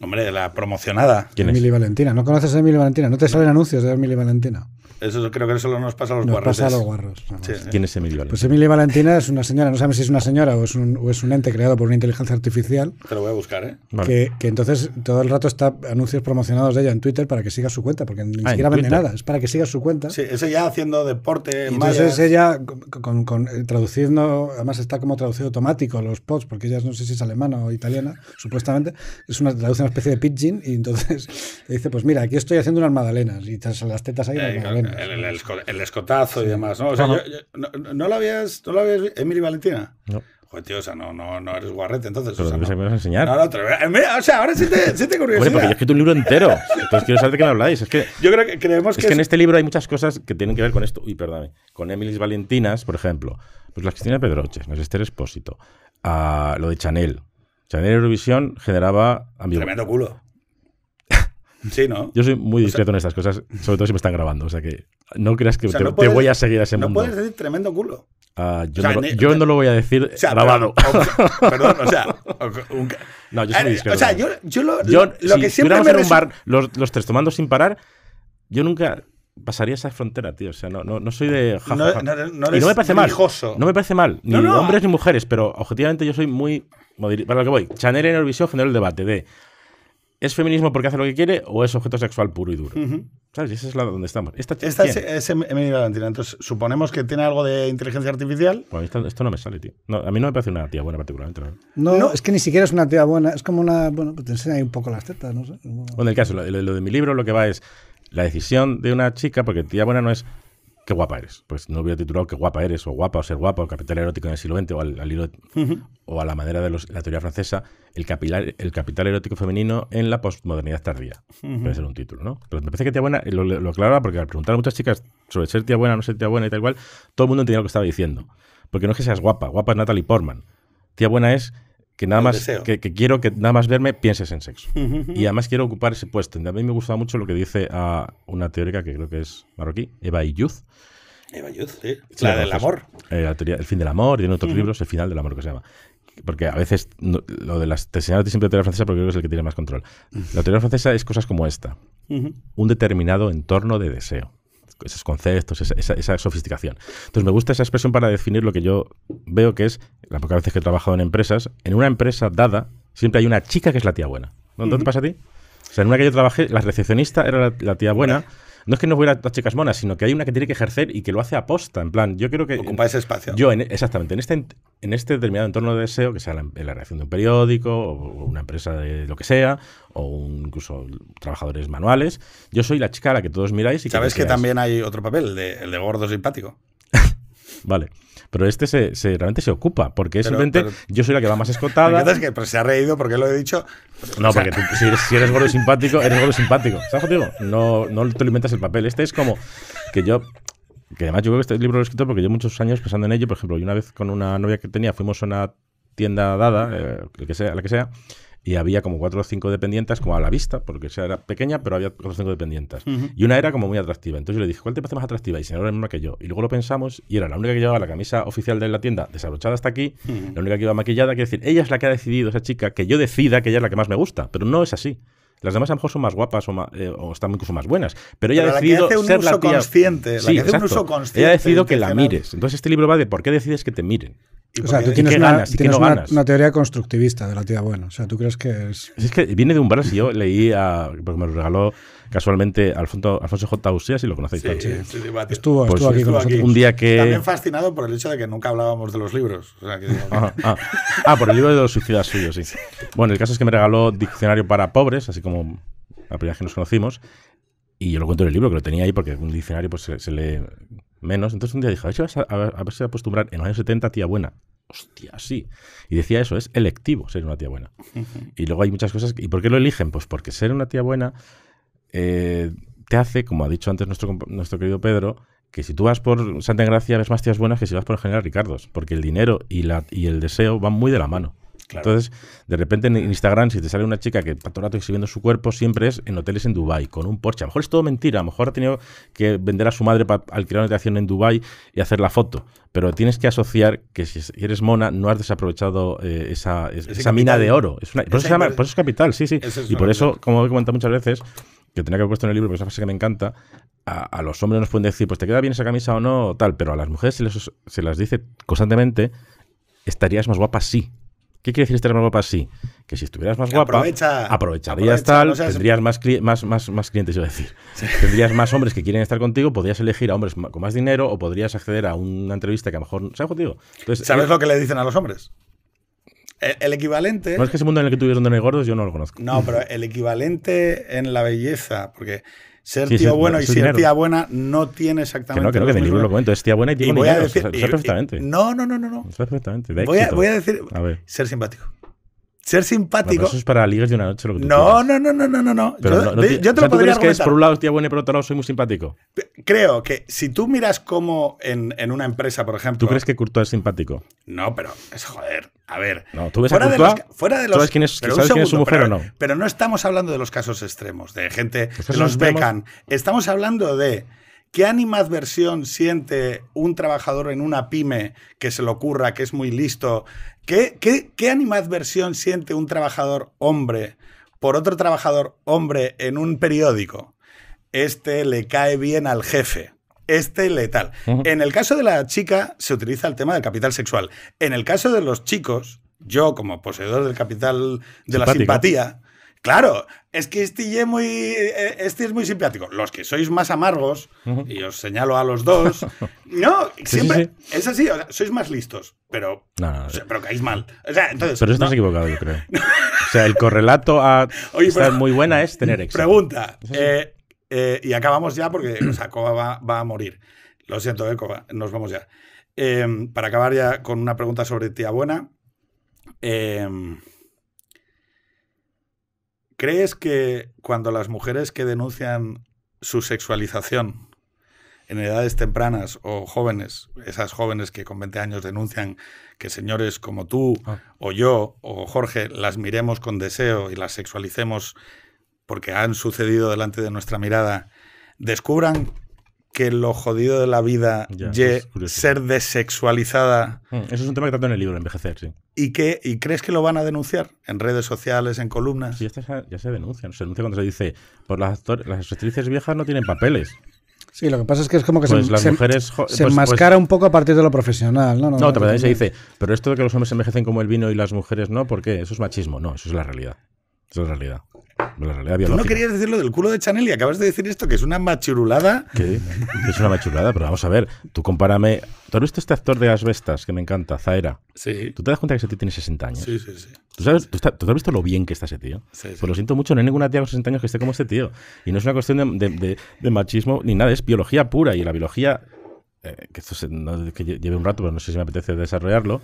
Hombre, de la promocionada. ¿Quién Emily Valentina. ¿No conoces a Emily Valentina? ¿No te salen anuncios de Emily Valentina? Eso creo que solo nos pasa a los nos guarros. pasa a los guarros. ¿Quién es Emily Valentina? Pues Emily Valentina es una señora, no sabemos si es una señora o es, un, ente creado por una inteligencia artificial. Te lo voy a buscar, ¿eh? Que, entonces todo el rato está anuncios promocionados de ella en Twitter para que siga su cuenta, porque ni ah, siquiera vende nada, es para que siga su cuenta. Sí, es ella haciendo deporte. En es ella con, eh, traduciendo, además está como traducido automático los posts porque ella no sé si es alemana o italiana, supuestamente. Es una, traduce una especie de pidgin y entonces dice, pues mira, aquí estoy haciendo unas magdalenas y tras las tetas ahí. Eh, el, escotazo y demás, ¿no? O sea, no, lo habías, no lo habías, Emily Valentina. No. Joder, tío, o sea, no, no, no eres guarrete, entonces. Pero o sea, no. me vas a enseñar. No, no, eh, O sea, ahora sí te, sí te curiosidad. Hombre, porque yo he escrito un libro entero. Entonces quiero saber de qué me habláis. Es que, yo creo que creemos es que. en este libro hay muchas cosas que tienen que ver con esto. Uy, perdóname. Con Emily Valentinas, por ejemplo. Pues la Cristina Pedroches, no es Esther Espósito. A ah, lo de Chanel. Chanel Eurovisión generaba Tremendo culo. Sí, ¿no? Yo soy muy discreto en estas cosas, sobre todo si me están grabando. O sea que no creas que te, voy a seguir a ese no mundo. No puedes decir tremendo culo. Ah, yo, no, yo no, lo voy a decir grabado. perdón, o sea. no, yo soy eh, discreto. O sea, yo, yo lo, yo, lo, si que siempre. Me un bar los, tres tomando sin parar, yo nunca pasaría esa frontera, tío. O sea, no, no, soy de. No, y no me parece mal. No me parece mal. Ni hombres ni mujeres, pero objetivamente yo soy muy. Para lo que voy. Chanel en Eurovisión generó el debate de. ¿Es feminismo porque hace lo que quiere o es objeto sexual puro y duro? ¿Sabes? Esa es la donde estamos. Esta, Esta es, es em- Valentina. Entonces, suponemos que tiene algo de inteligencia artificial. Bueno, esto, no me sale, tío. a mí no me parece una tía buena particularmente. ¿no? es que ni siquiera es una tía buena. Es como una... Bueno, te enseña ahí un poco las tetas, no sé. Bueno, en el caso, lo de mi libro lo que va es la decisión de una chica, porque tía buena no es qué guapa eres. Pues no hubiera titulado que guapa eres, o guapa, o ser guapa, o capital erótico en el siglo XX, o, al, hilo, o a la manera de la teoría francesa, el, capilar, el capital erótico femenino en la postmodernidad tardía. Puede ser un título, ¿no? Pero me parece que tía buena, lo, aclaraba porque al preguntar a muchas chicas sobre ser tía buena, no ser tía buena y tal cual, todo el mundo entendía lo que estaba diciendo. Porque no es que seas guapa, guapa es Natalie Portman. Tía buena es que nada más que, quiero que nada más verme pienses en sexo. y además quiero ocupar ese puesto. A mí me gusta mucho lo que dice a ah, una teórica que creo que es marroquí, Eva Iyuz. Eva Iyuz, sí. la, del amor. Eh, el fin del amor, y en otros libros, el final del amor que se llama. Porque a veces lo de las. Te siempre la teoría francesa porque creo que es el que tiene más control. La teoría francesa es cosas como esta: un determinado entorno de deseo esos conceptos, esa, sofisticación. Entonces me gusta esa expresión para definir lo que yo veo que es, las pocas veces que he trabajado en empresas, en una empresa dada siempre hay una chica que es la tía buena. ¿dónde te pasa a ti? O sea, en una que yo trabajé, la recepcionista era la tía buena. No es que no hubiera las chicas monas, sino que hay una que tiene que ejercer y que lo hace a posta. En plan, yo creo que. Ocupa ese espacio. Yo, exactamente. En este, en este determinado entorno de deseo, que sea la, reacción de un periódico, o una empresa de lo que sea, o un, incluso trabajadores manuales, yo soy la chica a la que todos miráis y ¿Sabes que, también hay otro papel, de, el de gordo simpático? Vale. Pero este se, realmente se ocupa, porque es yo soy la que va más escotada. que pero se ha reído porque lo he dicho. No, para porque tú, si, eres, gordo y simpático, eres gordo y simpático. ¿Sabes contigo No, no te alimentas el papel. Este es como que yo que además yo creo que este libro lo he escrito porque yo muchos años pensando en ello. Por ejemplo, yo una vez con una novia que tenía fuimos a una tienda dada, eh, que sea, la que sea, y había como cuatro o cinco dependientes como a la vista, porque esa era pequeña, pero había cuatro o cinco dependientas. Y una era como muy atractiva. Entonces yo le dije, ¿cuál te parece más atractiva? Y señora no la misma que yo. Y luego lo pensamos y era la única que llevaba la camisa oficial de la tienda desabrochada hasta aquí, la única que iba maquillada. quiere decir, ella es la que ha decidido, esa chica, que yo decida que ella es la que más me gusta, pero no es así. Las demás a lo mejor son más guapas o, eh, están incluso más buenas. Pero ella ha decidido que hace la consciente. hace un uso consciente. Ella ha decidido que la mires. Entonces este libro va de por qué decides que te miren. O sea, tú tienes, una, ganas, tienes una, teoría constructivista de la tía buena. O sea, tú crees que es. Es que viene de un brasil yo leí, a, porque me lo regaló Casualmente, Alfonso, Alfonso J. Usía, si lo conocéis. Sí, estuvo, pues aquí Un día que... También fascinado por el hecho de que nunca hablábamos de los libros. Ah. ah, por el libro de los suicidas suyos, sí. Bueno, el caso es que me regaló Diccionario para Pobres, así como la primera vez que nos conocimos. Y yo lo cuento en el libro, que lo tenía ahí porque un diccionario pues, se, lee menos. Entonces un día dije, a ver si a, ver si acostumbrar en los años 70, tía buena. Hostia, sí. Y decía eso, es electivo ser una tía buena. y luego hay muchas cosas. ¿Y por qué lo eligen? Pues porque ser una tía buena eh, te hace, como ha dicho antes nuestro, nuestro querido Pedro, que si tú vas por Santa Gracia, ves más tías buenas que si vas por General Ricardos, porque el dinero y, la, y el deseo van muy de la mano. Entonces, de repente en Instagram, si te sale una chica que tanto rato exhibiendo su cuerpo, siempre es en hoteles en Dubai con un Porsche. A lo mejor es todo mentira, a lo mejor ha tenido que vender a su madre para alquilar una habitación en Dubai y hacer la foto. Pero tienes que asociar que si eres mona, no has desaprovechado eh, esa, mina de oro. por, eso es capital, sí, sí. y por eso, como he comentado muchas veces, que tenía que haber puesto en el libro, porque es una frase que me encanta, a, los hombres nos pueden decir, pues te queda bien esa camisa o no, tal, pero a las mujeres se, les, las dice constantemente, estarías más guapa sí. ¿Qué quiere decir estar más guapa? Sí, que si estuvieras más guapa, aprovecharías tal, tendrías más, más, más, más clientes, iba a decir. Tendrías más hombres que quieren estar contigo, podrías elegir a hombres con más dinero o podrías acceder a una entrevista que a lo mejor. ¿Sabes, contigo? ¿Sabes eh, lo que le dicen a los hombres? El, equivalente. No es que ese mundo en el que tuvieron de gordos yo no lo conozco. No, pero el equivalente en la belleza, porque ser tío bueno y ser tía buena no tiene exactamente. Que no, que, que de libro lo comento. Es tía buena y tiene y Voy a decir. perfectamente. No, no, no, no. no. perfectamente. Voy a, voy a, decir. Ser simpático ser simpático. eso es para ligas de una noche lo que tú no, no, no, no, no, no, no, yo, te, yo te lo podría ¿tú crees que es por un lado, tía bueno, y por otro lado soy muy simpático? Creo que si tú miras cómo en, en una empresa, por ejemplo... ¿Tú crees que curto es simpático? No, pero es joder. A ver. No, tú ves fuera a Courtois, de los, fuera de los, ¿Sabes quién es, su mujer pero, o no? Pero no estamos hablando de los casos extremos, de gente que nos becan. Estamos hablando de ¿Qué animadversión siente un trabajador en una pyme que se le ocurra, que es muy listo? ¿Qué, qué, animadversión siente un trabajador hombre por otro trabajador hombre en un periódico? Este le cae bien al jefe. Este le tal. En el caso de la chica se utiliza el tema del capital sexual. En el caso de los chicos, yo como poseedor del capital de la simpatía, Claro, es que este es muy, eh, este es muy simpático. Los que sois más amargos, y os señalo a los dos, no, siempre es así, sois más listos, pero, pero caéis mal. O sea, entonces, pero estás equivocado, yo creo. o sea, el correlato a estar muy buena es tener éxito. Pregunta, eh, eh, y acabamos ya porque o Coba va, a morir. Lo siento, eh, Coba, nos vamos ya. para acabar ya con una pregunta sobre tía buena. ¿Crees que cuando las mujeres que denuncian su sexualización en edades tempranas o jóvenes, esas jóvenes que con 20 años denuncian que señores como tú ah. o yo o Jorge las miremos con deseo y las sexualicemos porque han sucedido delante de nuestra mirada, descubran que lo jodido de la vida ser desexualizada. Hmm, eso es un tema que trato en el libro, envejecer, sí. ¿Y, ¿Y crees que lo van a denunciar en redes sociales, en columnas? Sí, ya, se, ya se denuncian. Se denuncia cuando se dice, pues las, actrices viejas no tienen papeles. Sí, lo que pasa es que es como que pues se, las mujeres, se, pues, pues enmascara un poco a partir de lo profesional. No, no, no, también se dice, pero esto de que los hombres envejecen como el vino y las mujeres no, ¿por qué? Eso es machismo. No, eso es la realidad. Eso es la realidad. Tú no querías decir lo del culo de Chanel y acabas de decir esto, que es una machurulada. ¿Qué? Es una machurulada, pero vamos a ver, tú compárame. ¿Tú has visto este actor de las que me encanta, Zaira? Sí. ¿Tú te das cuenta que ese tío tiene 60 años? Sí, sí, sí. ¿Tú, sabes, ¿tú, has visto lo bien que está ese tío? Sí, Pues lo siento mucho, no hay ninguna tía con 60 años que esté como este tío. Y no es una cuestión de, machismo ni nada, es biología pura. Y la biología eh, que esto que lleve un rato, pero no sé si me apetece desarrollarlo,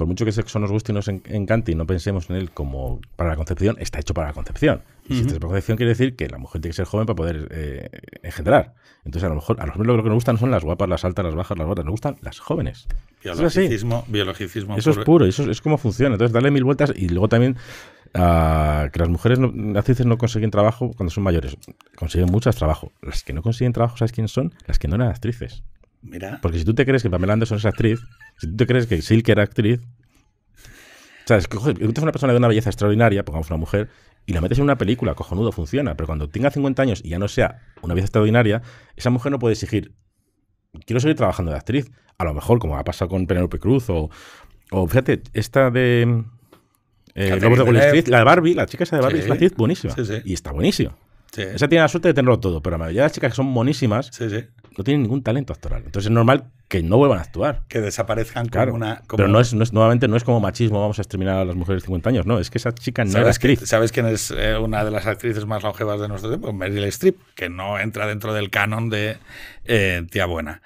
por mucho que sexo nos guste y nos encante y no pensemos en él como para la concepción, está hecho para la concepción. Y si está para la concepción quiere decir que la mujer tiene que ser joven para poder eh, engendrar. Entonces, a lo mejor, a los hombres lo que nos gustan son las guapas, las altas, las bajas, las botas. nos gustan las jóvenes. Biologicismo, biologicismo Eso es puro, eso es, como funciona. Entonces, dale mil vueltas y luego también ah, que las mujeres no, actrices no consiguen trabajo cuando son mayores. Consiguen muchas trabajo. Las que no consiguen trabajo, ¿sabes quién son? Las que no eran actrices. Porque si tú te crees que Pamela Anderson es actriz, si tú te crees que Silke era actriz. O sea, es que, joder, tú una persona de una belleza extraordinaria, pongamos una mujer, y la metes en una película, cojonudo, funciona. Pero cuando tenga 50 años y ya no sea una belleza extraordinaria, esa mujer no puede exigir, quiero seguir trabajando de actriz. A lo mejor, como ha pasado con Penelope Cruz, o, fíjate, esta de. Eh, de la de Barbie, la chica esa de Barbie es la actriz buenísima. Y está buenísima. Esa tiene la suerte de tenerlo todo, pero la mayoría de las chicas que son buenísimas no tienen ningún talento actoral. Entonces es normal que no vuelvan a actuar. Que desaparezcan como una. Pero no es, no es, nuevamente, no es como machismo, vamos a exterminar a las mujeres de 50 años. No, es que esa chica no era actriz. ¿Sabes quién es eh, una de las actrices más longevas de nuestro tiempo? Meryl Streep, que no entra dentro del canon de eh, Tía Buena.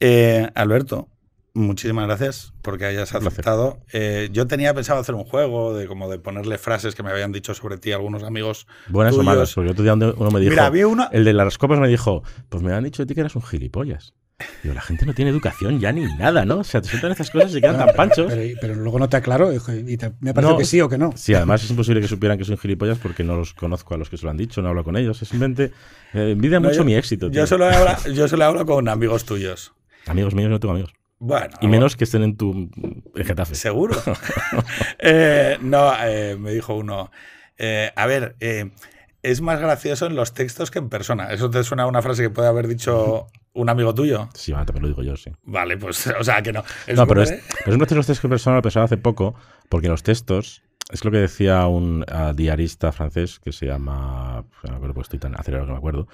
Eh, Alberto, Muchísimas gracias porque hayas aceptado. Eh, yo tenía pensado hacer un juego de como de ponerle frases que me habían dicho sobre ti algunos amigos. Buenas o malas, el me de las copas me dijo: Pues me han dicho de ti que eras un gilipollas. Digo, la gente no tiene educación ya ni nada, ¿no? O sea, te sueltan esas cosas y quedan tan ah, panchos. Pero, luego no te aclaro y me parece que sí o que no. Sí, además es imposible que supieran que son gilipollas porque no los conozco a los que se lo han dicho, no hablo con ellos. Es simplemente eh, envidia mucho mi éxito. Yo, solo hablo, yo solo hablo con amigos tuyos. Amigos míos, no tengo amigos. Y menos que estén en tu en Getafe. Seguro. Eh, no, eh, me dijo uno. Eh, a ver, es más gracioso en los textos que en persona. ¿Eso te suena a una frase que puede haber dicho un amigo tuyo? Sí, bueno, también lo digo yo, sí. Vale, pues, o sea, que no. no, pero es, pero es más los textos en persona, lo pensaba hace poco, porque los textos es lo que decía un diarista francés que se llama, no me acuerdo, pues estoy tan acelerado que me acuerdo,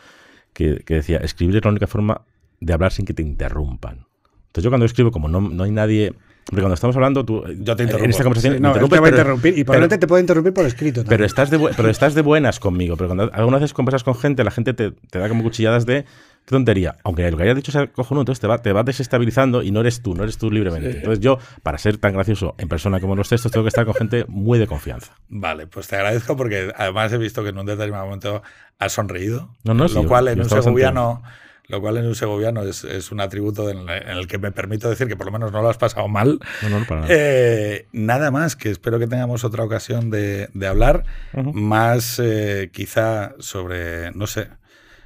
que, decía, escribir es la única forma de hablar sin que te interrumpan. Entonces yo cuando escribo, como no, hay nadie... Porque cuando estamos hablando, tú, eh, yo te interrumpo. En esta conversación, no, te voy a interrumpir y probablemente te puedo interrumpir por escrito. Pero estás, de, pero estás de buenas conmigo. Pero cuando algunas veces conversas con gente, la gente te, da como cuchilladas de qué tontería. Aunque lo que hayas dicho sea cojonudo, entonces te va, te va desestabilizando y no eres tú, no eres tú libremente. Entonces yo, para ser tan gracioso en persona como los textos, tengo que estar con gente muy de confianza. Vale, pues te agradezco porque además he visto que en un determinado momento has sonreído. No, no, lo cual en un segoviano lo cual en un segoviano es, es un atributo en, el que me permito decir que por lo menos no lo has pasado mal. Eh, nada. más, que espero que tengamos otra ocasión de, de hablar, más eh, quizá sobre, no sé,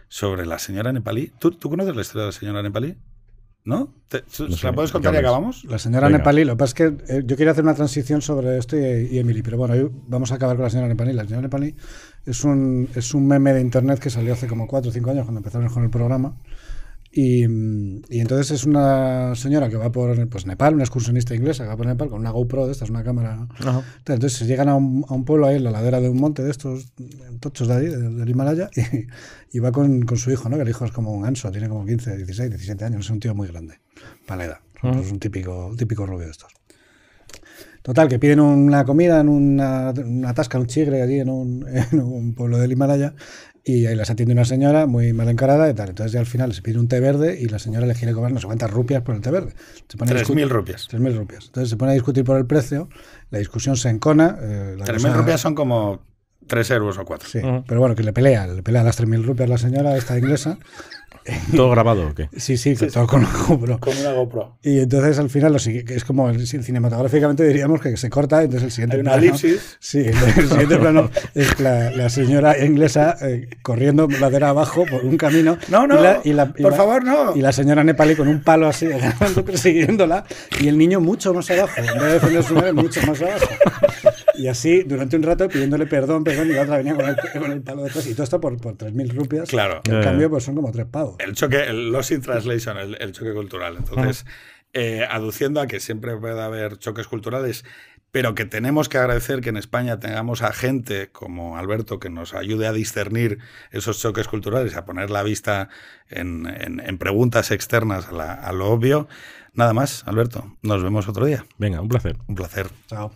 sobre la señora Nepalí. ¿Tú, ¿Tú conoces la historia de la señora Nepalí? ¿No? ¿Te, no la puedes contar y acabamos? La señora Nepalí, lo que pasa es que eh, yo quería hacer una transición sobre esto y, Emily, pero bueno, vamos a acabar con la señora Nepalí. La señora Nepalí es un, es un meme de internet que salió hace como 4 o 5 años cuando empezamos con el programa. Y, y, entonces es una señora que va por pues, Nepal, una excursionista inglesa que va por Nepal con una GoPro de es una cámara. Entonces se llegan a un, a un, pueblo ahí en la ladera de un monte de estos tochos de ahí, del, Himalaya, y, va con, con, su hijo, ¿no? que el hijo es como un anso, tiene como 15, 16, 17 años, es un tío muy grande, para la edad. Es un típico, típico rubio de estos. Total, que piden una comida en una, una tasca, un chigre allí en un, pueblo del Himalaya y ahí las atiende una señora muy mal encarada y tal. Entonces ya al final se pide un té verde y la señora le quiere cobrar no sé cuántas rupias por el té verde. Se 3.000 rupias. 3.000 rupias. Entonces se pone a discutir por el precio, la discusión se encona. 3.000 eh, rupias son como 3 euros o 4. Sí, pero bueno, que le pelea, le pelea las 3.000 rupias la señora, esta inglesa. ¿Todo grabado o qué? Sí, sí, todo con una GoPro. Con una GoPro. Y entonces al final es como cinematográficamente diríamos que se corta, entonces el siguiente plano. Sí, el siguiente plano es la, señora inglesa eh, corriendo ladera abajo por un camino. No, no, y la, por favor, no. Y la señora nepalí con un palo así, persiguiéndola, y el niño mucho más abajo. En vez de mucho más abajo. Y así, durante un rato, pidiéndole perdón, perdón, y la otra venía con el, con el palo detrás. Y todo esto por, por 3.000 rupias. Claro. En cambio, pues son como tres pavos. El choque, el loss translation, el, choque cultural. Entonces, eh, aduciendo a que siempre puede haber choques culturales, pero que tenemos que agradecer que en España tengamos a gente como Alberto que nos ayude a discernir esos choques culturales, a poner la vista en, en, preguntas externas a, a lo obvio. Nada más, Alberto. Nos vemos otro día. Venga, un placer. Un placer. Chao.